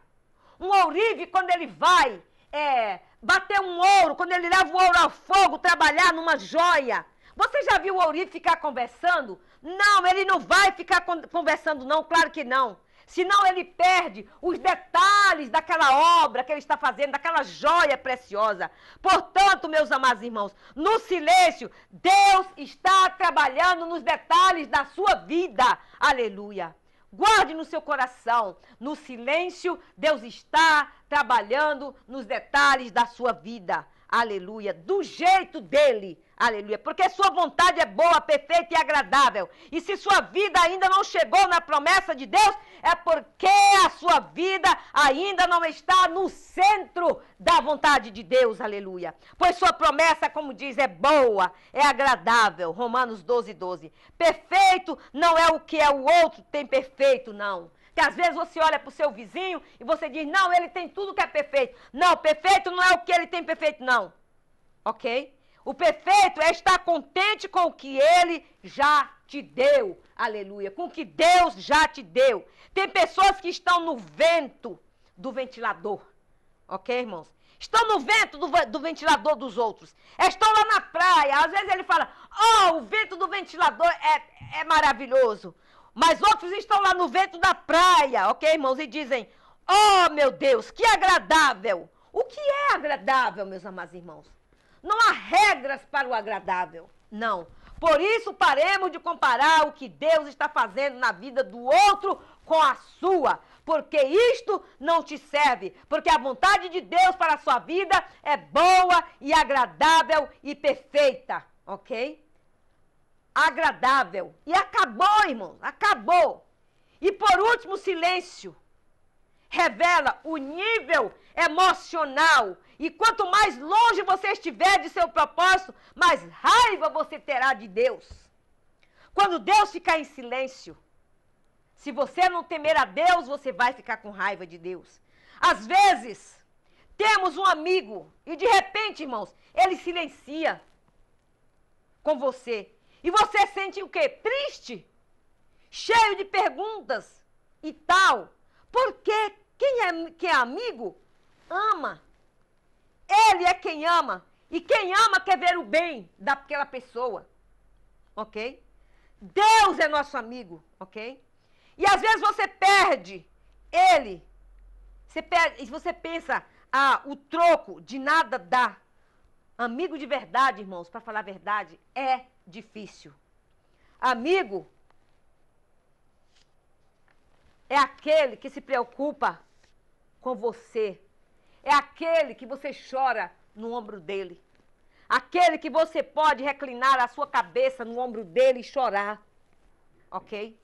S1: Um ourive, quando ele vai é, bater um ouro, quando ele leva o ouro ao fogo, trabalhar numa joia. Você já viu o ourive ficar conversando? Não, ele não vai ficar conversando, não, claro que não. Senão ele perde os detalhes daquela obra que ele está fazendo, daquela joia preciosa. Portanto, meus amados irmãos, no silêncio, Deus está trabalhando nos detalhes da sua vida. Aleluia. Guarde no seu coração, no silêncio, Deus está trabalhando nos detalhes da sua vida aleluia, do jeito dele, aleluia, porque sua vontade é boa, perfeita e agradável. E se sua vida ainda não chegou na promessa de Deus, é porque a sua vida ainda não está no centro da vontade de Deus, aleluia. Pois sua promessa, como diz, é boa, é agradável. Romanos 12, 12. Perfeito não é o que é o outro tem perfeito, não. Que às vezes você olha para o seu vizinho e você diz, não, ele tem tudo que é perfeito. Não, perfeito não é o que ele tem perfeito, não. Ok? O perfeito é estar contente com o que ele já te deu. Aleluia. Com o que Deus já te deu. Tem pessoas que estão no vento do ventilador. Ok, irmãos? Estão no vento do, do, ventilador dos outros. Estão lá na praia. Às vezes ele fala: Oh, o vento do ventilador é, é maravilhoso. Mas outros estão lá no vento da praia, ok, irmãos? E dizem: Oh, meu Deus, que agradável! O que é agradável, meus amados irmãos? Não há regras para o agradável. Não. Por isso, paremos de comparar o que Deus está fazendo na vida do outro com a sua, porque isto não te serve, porque a vontade de Deus para a sua vida é boa e agradável e perfeita, ok? agradável. E acabou, irmão, acabou. E por último, silêncio revela o nível emocional. E quanto mais longe você estiver de seu propósito, mais raiva você terá de Deus. Quando Deus ficar em silêncio, se você não temer a Deus, você vai ficar com raiva de Deus. Às vezes, temos um amigo e de repente, irmãos, ele silencia com você. E você sente o quê? Triste? Cheio de perguntas e tal. Porque quem é, quem é amigo ama. Ele é quem ama. E quem ama quer ver o bem daquela pessoa. Ok? Deus é nosso amigo. Ok? E às vezes você perde ele. Você perde, e você pensa, ah, o troco de nada dá. Amigo de verdade, irmãos, para falar a verdade, é difícil. Amigo é aquele que se preocupa com você. É aquele que você chora no ombro dele. Aquele que você pode reclinar a sua cabeça no ombro dele e chorar. Ok?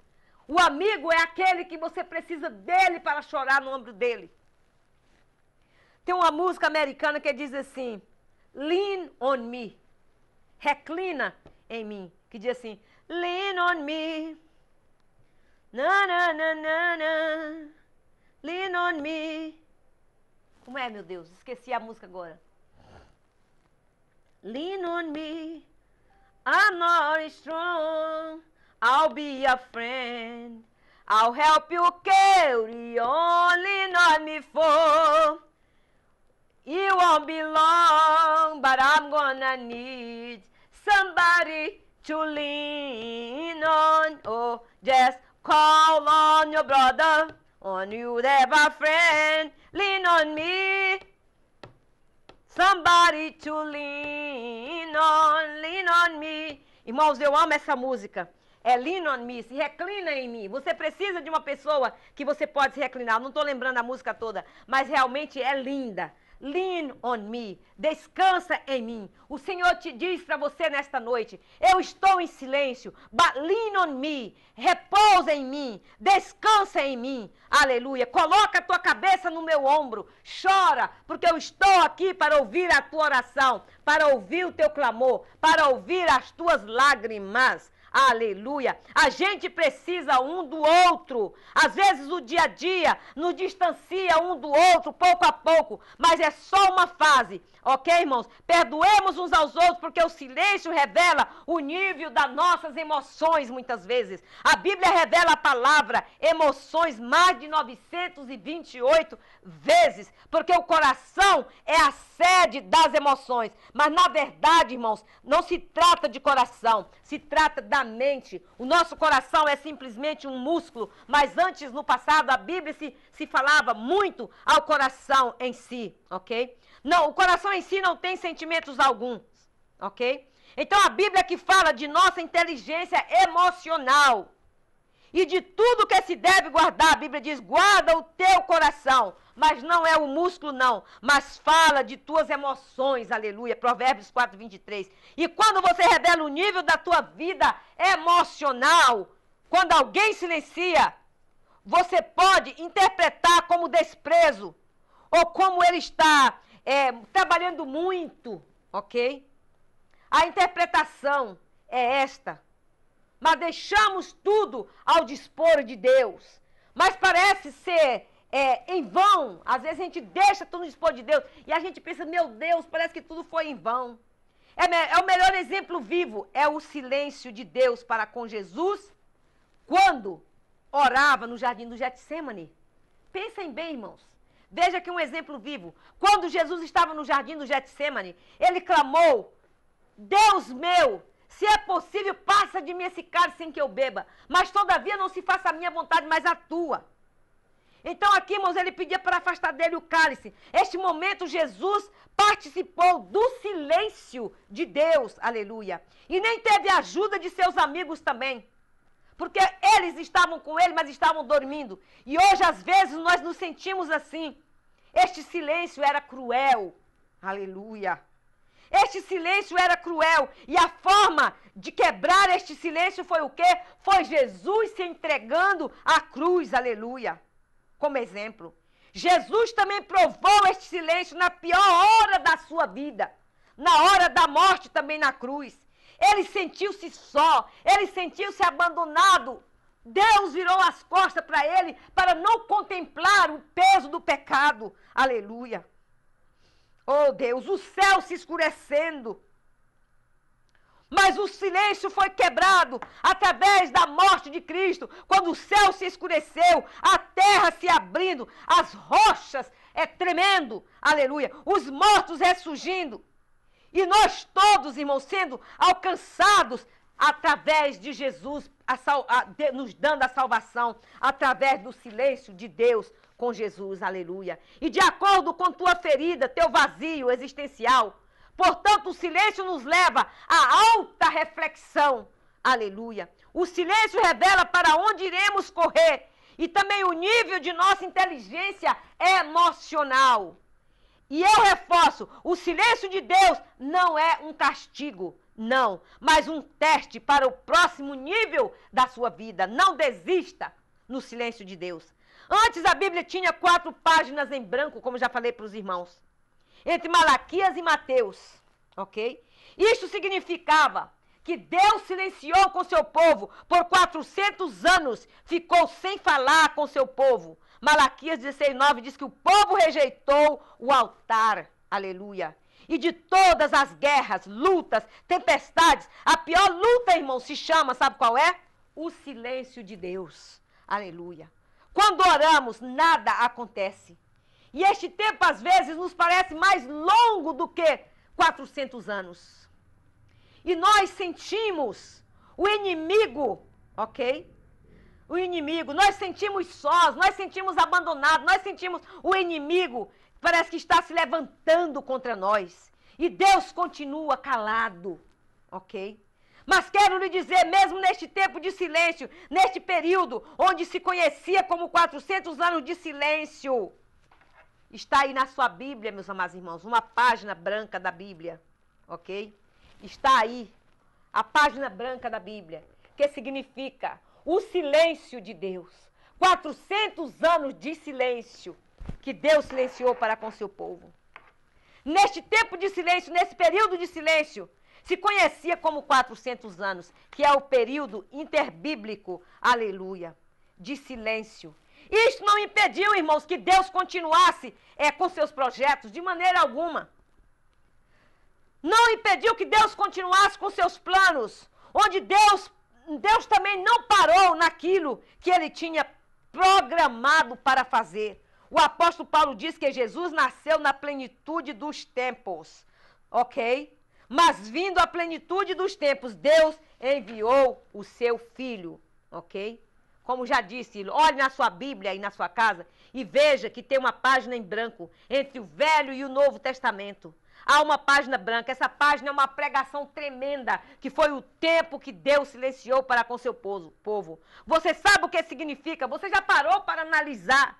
S1: O amigo é aquele que você precisa dele para chorar no ombro dele. Tem uma música americana que diz assim: Lean on me. Reclina em mim, que diz assim: Lean on me. Na, na, na, na, na. Lean on me. Como é, meu Deus? Esqueci a música agora. Lean on me. I'm not strong. I'll be a friend. I'll help you carry on. Lean on me for. You won't be long, but I'm gonna need somebody to lean on. Oh, just call on your brother, on you there, my friend. Lean on me. Somebody to lean on, lean on me. Irmãos, eu amo essa música. É lean on me, se reclina em mim. Você precisa de uma pessoa que você pode se reclinar. Não estou lembrando a música toda, mas realmente é linda. Lean on me. Descansa em mim. O Senhor te diz para você nesta noite: Eu estou em silêncio. But lean on me. Repousa em mim. Descansa em mim. Aleluia. Coloca a tua cabeça no meu ombro. Chora, porque eu estou aqui para ouvir a tua oração, para ouvir o teu clamor, para ouvir as tuas lágrimas. Aleluia! A gente precisa um do outro. Às vezes o dia a dia nos distancia um do outro, pouco a pouco, mas é só uma fase, ok, irmãos? Perdoemos uns aos outros, porque o silêncio revela o nível das nossas emoções, muitas vezes. A Bíblia revela a palavra emoções mais de 928 vezes, porque o coração é a sede das emoções. Mas na verdade, irmãos, não se trata de coração, se trata da mente, o nosso coração é simplesmente um músculo, mas antes, no passado, a Bíblia se, se falava muito ao coração em si, ok? Não, o coração em si não tem sentimentos alguns, ok? Então a Bíblia que fala de nossa inteligência emocional e de tudo que se deve guardar, a Bíblia diz: guarda o teu coração, mas não é o músculo, não, mas fala de tuas emoções, aleluia. Provérbios 4, 23. E quando você revela o nível da tua vida emocional, quando alguém silencia, você pode interpretar como desprezo ou como ele está é, trabalhando muito, ok? A interpretação é esta. Mas deixamos tudo ao dispor de Deus. Mas parece ser é, em vão. Às vezes a gente deixa tudo no dispor de Deus e a gente pensa, meu Deus, parece que tudo foi em vão. É, é o melhor exemplo vivo, é o silêncio de Deus para com Jesus quando orava no jardim do Getsemane. Pensem bem, irmãos. Veja aqui um exemplo vivo. Quando Jesus estava no jardim do Getsemane, ele clamou: Deus meu, se é possível, passa de mim esse cálice sem que eu beba, mas todavia não se faça a minha vontade, mas a tua. Então, aqui, irmãos, ele pedia para afastar dele o cálice. Este momento, Jesus participou do silêncio de Deus, aleluia. E nem teve a ajuda de seus amigos também. Porque eles estavam com ele, mas estavam dormindo. E hoje, às vezes, nós nos sentimos assim. Este silêncio era cruel, aleluia. Este silêncio era cruel e a forma de quebrar este silêncio foi o quê? Foi Jesus se entregando à cruz, aleluia como exemplo. Jesus também provou este silêncio na pior hora da sua vida, na hora da morte também na cruz. Ele sentiu-se só, ele sentiu-se abandonado. Deus virou as costas para ele para não contemplar o peso do pecado. Aleluia. Oh Deus, o céu se escurecendo. Mas o silêncio foi quebrado através da morte de Cristo, quando o céu se escureceu, a terra se abrindo, as rochas é tremendo, aleluia, os mortos ressurgindo. E nós todos, irmãos, sendo alcançados através de Jesus, a sal, a, de, nos dando a salvação, através do silêncio de Deus com Jesus, aleluia. E de acordo com tua ferida, teu vazio existencial, Portanto, o silêncio nos leva à alta reflexão. Aleluia. O silêncio revela para onde iremos correr e também o nível de nossa inteligência emocional. E eu reforço: o silêncio de Deus não é um castigo, não, mas um teste para o próximo nível da sua vida. Não desista no silêncio de Deus. Antes a Bíblia tinha quatro páginas em branco, como já falei para os irmãos entre Malaquias e Mateus, ok? Isso significava que Deus silenciou com seu povo por 400 anos, ficou sem falar com seu povo. Malaquias 16:9 diz que o povo rejeitou o altar. Aleluia. E de todas as guerras, lutas, tempestades, a pior luta, irmão, se chama, sabe qual é? O silêncio de Deus. Aleluia. Quando oramos, nada acontece. E este tempo, às vezes, nos parece mais longo do que 400 anos. E nós sentimos o inimigo, ok? O inimigo, nós sentimos sós, nós sentimos abandonados, nós sentimos o inimigo, parece que está se levantando contra nós. E Deus continua calado, ok? Mas quero lhe dizer, mesmo neste tempo de silêncio, neste período onde se conhecia como 400 anos de silêncio, Está aí na sua Bíblia, meus amados irmãos, uma página branca da Bíblia, ok? Está aí a página branca da Bíblia, que significa o silêncio de Deus. 400 anos de silêncio que Deus silenciou para com seu povo. Neste tempo de silêncio, nesse período de silêncio, se conhecia como 400 anos, que é o período interbíblico, aleluia, de silêncio, isso não impediu, irmãos, que Deus continuasse é, com seus projetos de maneira alguma. Não impediu que Deus continuasse com seus planos, onde Deus, Deus também não parou naquilo que ele tinha programado para fazer. O apóstolo Paulo diz que Jesus nasceu na plenitude dos tempos, ok? Mas vindo à plenitude dos tempos, Deus enviou o seu filho, ok? Como já disse, olhe na sua Bíblia e na sua casa e veja que tem uma página em branco entre o Velho e o Novo Testamento. Há uma página branca. Essa página é uma pregação tremenda, que foi o tempo que Deus silenciou para com seu povo. Você sabe o que significa? Você já parou para analisar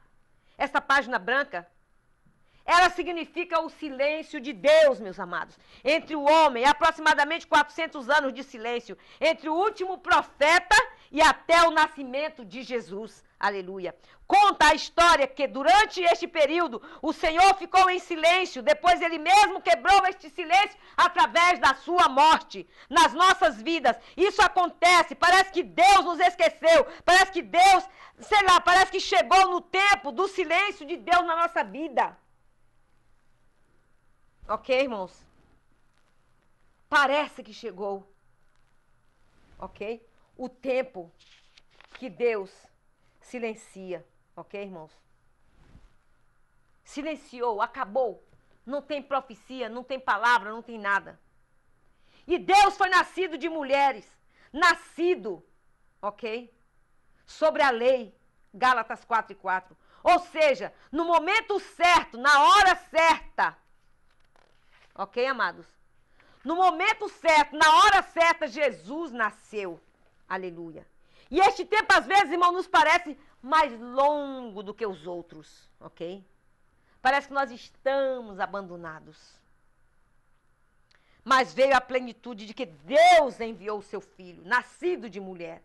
S1: essa página branca? Ela significa o silêncio de Deus, meus amados. Entre o homem, aproximadamente 400 anos de silêncio, entre o último profeta e até o nascimento de Jesus. Aleluia. Conta a história que durante este período o Senhor ficou em silêncio, depois ele mesmo quebrou este silêncio através da sua morte nas nossas vidas. Isso acontece, parece que Deus nos esqueceu, parece que Deus, sei lá, parece que chegou no tempo do silêncio de Deus na nossa vida. OK, irmãos? Parece que chegou. OK? o tempo que Deus silencia, ok, irmãos? Silenciou, acabou. Não tem profecia, não tem palavra, não tem nada. E Deus foi nascido de mulheres, nascido, ok? Sobre a lei, Gálatas 4 e 4. Ou seja, no momento certo, na hora certa. Ok, amados? No momento certo, na hora certa, Jesus nasceu. Aleluia. E este tempo, às vezes, irmão, nos parece mais longo do que os outros, ok? Parece que nós estamos abandonados. Mas veio a plenitude de que Deus enviou o seu filho, nascido de mulher.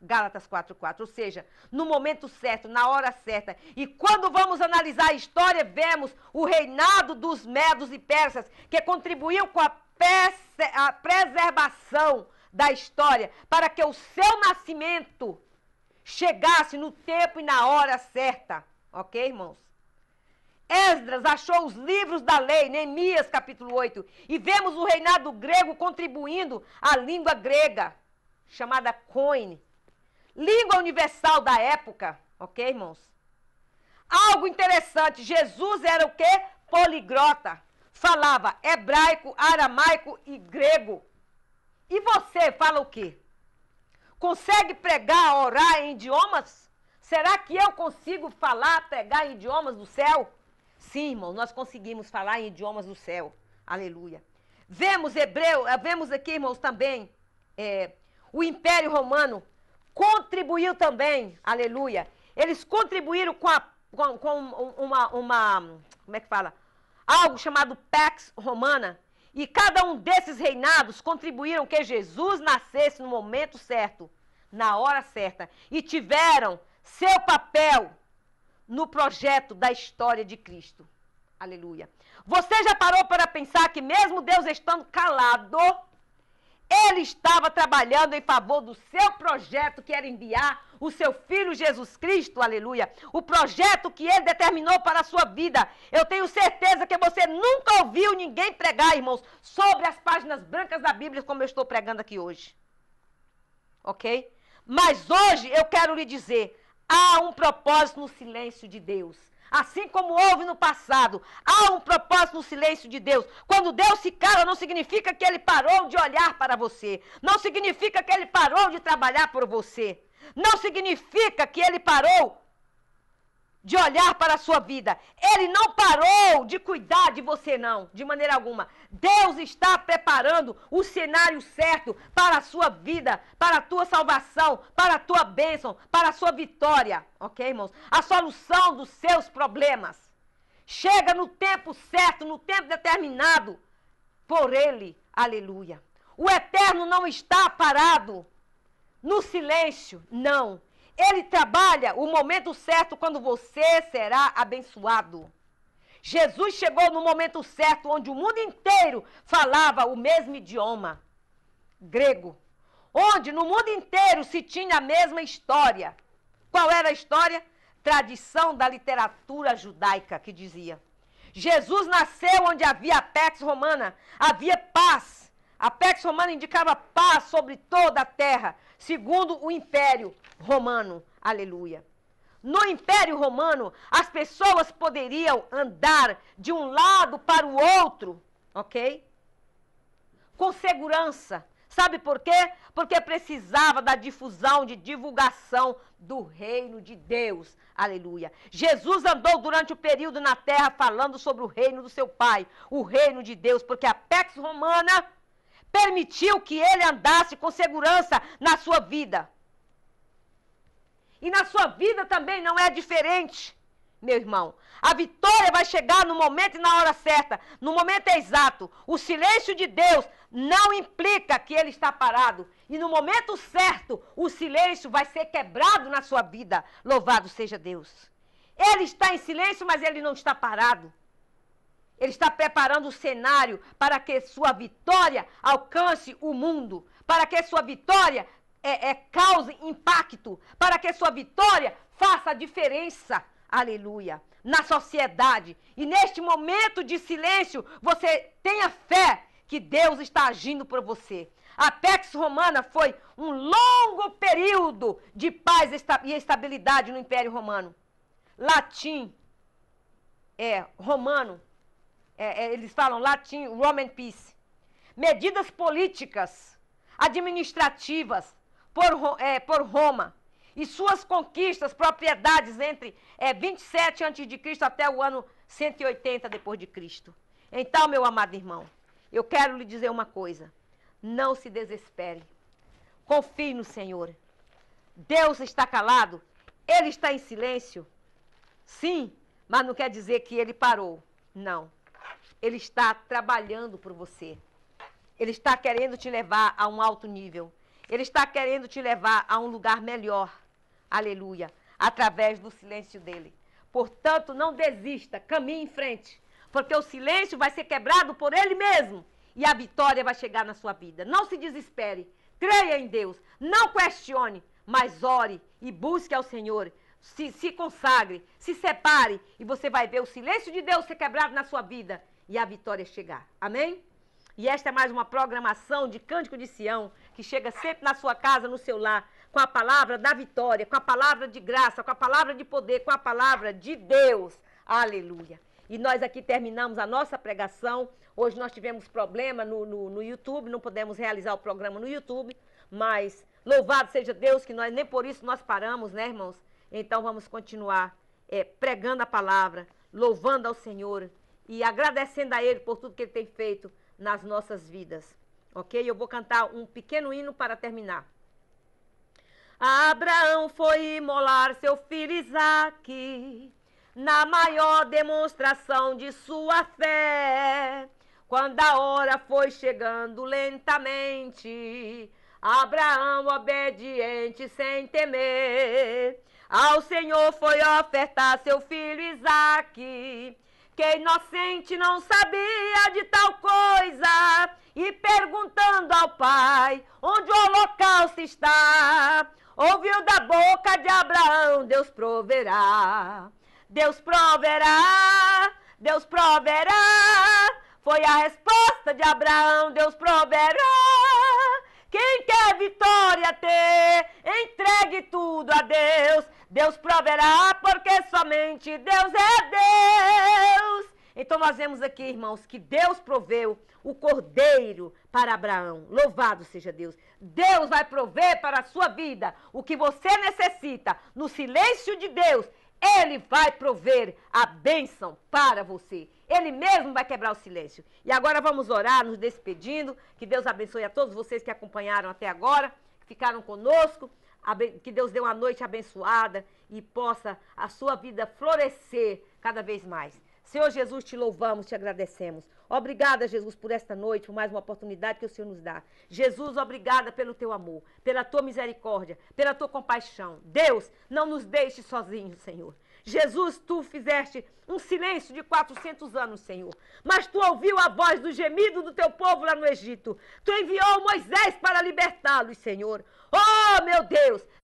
S1: Gálatas 4,4. Ou seja, no momento certo, na hora certa. E quando vamos analisar a história, vemos o reinado dos medos e persas, que contribuiu com a, a preservação da história para que o seu nascimento chegasse no tempo e na hora certa. Ok, irmãos? Esdras achou os livros da lei, Neemias capítulo 8, e vemos o reinado grego contribuindo à língua grega, chamada coine, língua universal da época, ok, irmãos? Algo interessante, Jesus era o quê? Poligrota. Falava hebraico, aramaico e grego. E você fala o quê? Consegue pregar, orar em idiomas? Será que eu consigo falar, pregar em idiomas do céu? Sim, irmão, nós conseguimos falar em idiomas do céu. Aleluia. Vemos hebreu, eh, vemos aqui, irmãos, também é, o Império Romano contribuiu também, aleluia. Eles contribuíram com, a, com, com uma, uma, como é que fala? Algo chamado Pax Romana, e cada um desses reinados contribuíram que Jesus nascesse no momento certo, na hora certa, e tiveram seu papel no projeto da história de Cristo. Aleluia. Você já parou para pensar que mesmo Deus estando calado, ele estava trabalhando em favor do seu projeto, que era enviar o seu filho Jesus Cristo, aleluia. O projeto que ele determinou para a sua vida. Eu tenho certeza que você nunca ouviu ninguém pregar, irmãos, sobre as páginas brancas da Bíblia, como eu estou pregando aqui hoje. Ok? Mas hoje eu quero lhe dizer: há um propósito no silêncio de Deus. Assim como houve no passado, há um propósito no silêncio de Deus. Quando Deus se cala, não significa que ele parou de olhar para você, não significa que ele parou de trabalhar por você, não significa que ele parou de olhar para a sua vida. Ele não parou de cuidar de você, não, de maneira alguma. Deus está preparando o cenário certo para a sua vida, para a tua salvação, para a tua bênção, para a sua vitória. Ok, irmãos? A solução dos seus problemas. Chega no tempo certo, no tempo determinado, por Ele. Aleluia. O eterno não está parado no silêncio, não. Ele trabalha o momento certo quando você será abençoado. Jesus chegou no momento certo onde o mundo inteiro falava o mesmo idioma, grego. Onde no mundo inteiro se tinha a mesma história. Qual era a história? Tradição da literatura judaica que dizia. Jesus nasceu onde havia a pax romana, havia paz. A Pax Romana indicava paz sobre toda a terra, segundo o Império Romano. Aleluia. No Império Romano, as pessoas poderiam andar de um lado para o outro, ok? Com segurança. Sabe por quê? Porque precisava da difusão, de divulgação do reino de Deus. Aleluia. Jesus andou durante o período na terra falando sobre o reino do seu Pai, o reino de Deus, porque a Pax Romana permitiu que ele andasse com segurança na sua vida. E na sua vida também não é diferente, meu irmão. A vitória vai chegar no momento e na hora certa, no momento exato. O silêncio de Deus não implica que ele está parado. E no momento certo, o silêncio vai ser quebrado na sua vida. Louvado seja Deus. Ele está em silêncio, mas ele não está parado. Ele está preparando o cenário para que sua vitória alcance o mundo, para que sua vitória é, é, cause impacto, para que sua vitória faça diferença. Aleluia. Na sociedade. E neste momento de silêncio, você tenha fé que Deus está agindo por você. A Pax Romana foi um longo período de paz e estabilidade no Império Romano. Latim, é, romano, é, é, eles falam latim, Roman Peace. Medidas políticas, administrativas por, é, por Roma e suas conquistas, propriedades entre é, 27 a.C. até o ano 180 depois de Cristo. Então, meu amado irmão, eu quero lhe dizer uma coisa: não se desespere. Confie no Senhor. Deus está calado, ele está em silêncio. Sim, mas não quer dizer que ele parou. Não. Ele está trabalhando por você. Ele está querendo te levar a um alto nível. Ele está querendo te levar a um lugar melhor. Aleluia. Através do silêncio dele. Portanto, não desista, caminhe em frente. Porque o silêncio vai ser quebrado por ele mesmo. E a vitória vai chegar na sua vida. Não se desespere. Creia em Deus. Não questione, mas ore e busque ao Senhor. Se, se consagre, se separe. E você vai ver o silêncio de Deus ser quebrado na sua vida e a vitória chegar. Amém? E esta é mais uma programação de Cântico de Sião, que chega sempre na sua casa, no seu lar, com a palavra da vitória, com a palavra de graça, com a palavra de poder, com a palavra de Deus. Aleluia. E nós aqui terminamos a nossa pregação. Hoje nós tivemos problema no, no, no, YouTube, não pudemos realizar o programa no YouTube, mas louvado seja Deus que nós nem por isso nós paramos, né, irmãos? Então vamos continuar é, pregando a palavra, louvando ao Senhor e agradecendo a Ele por tudo que Ele tem feito nas nossas vidas. Ok? Eu vou cantar um pequeno hino para terminar. Abraão foi imolar seu filho Isaque na maior demonstração de sua fé. Quando a hora foi chegando lentamente, Abraão, obediente, sem temer, ao Senhor foi ofertar seu filho Isaque que inocente não sabia de tal coisa, e perguntando ao pai onde o holocausto está, ouviu da boca de Abraão: Deus proverá, Deus proverá, Deus proverá. Foi a resposta de Abraão: Deus proverá. Quem quer vitória ter, entregue tudo a Deus. Deus proverá, porque somente Deus é Deus. Então nós vemos aqui, irmãos, que Deus proveu o cordeiro para Abraão. Louvado seja Deus. Deus vai prover para a sua vida o que você necessita. No silêncio de Deus, ele vai prover a bênção para você. Ele mesmo vai quebrar o silêncio. E agora vamos orar, nos despedindo. Que Deus abençoe a todos vocês que acompanharam até agora, que ficaram conosco que Deus dê uma noite abençoada e possa a sua vida florescer cada vez mais. Senhor Jesus, te louvamos, te agradecemos. Obrigada, Jesus, por esta noite, por mais uma oportunidade que o Senhor nos dá. Jesus, obrigada pelo teu amor, pela tua misericórdia, pela tua compaixão. Deus, não nos deixe sozinhos, Senhor. Jesus, tu fizeste um silêncio de 400 anos, Senhor. Mas tu ouviu a voz do gemido do teu povo lá no Egito. Tu enviou Moisés para libertá-los, Senhor. Oh, meu Deus!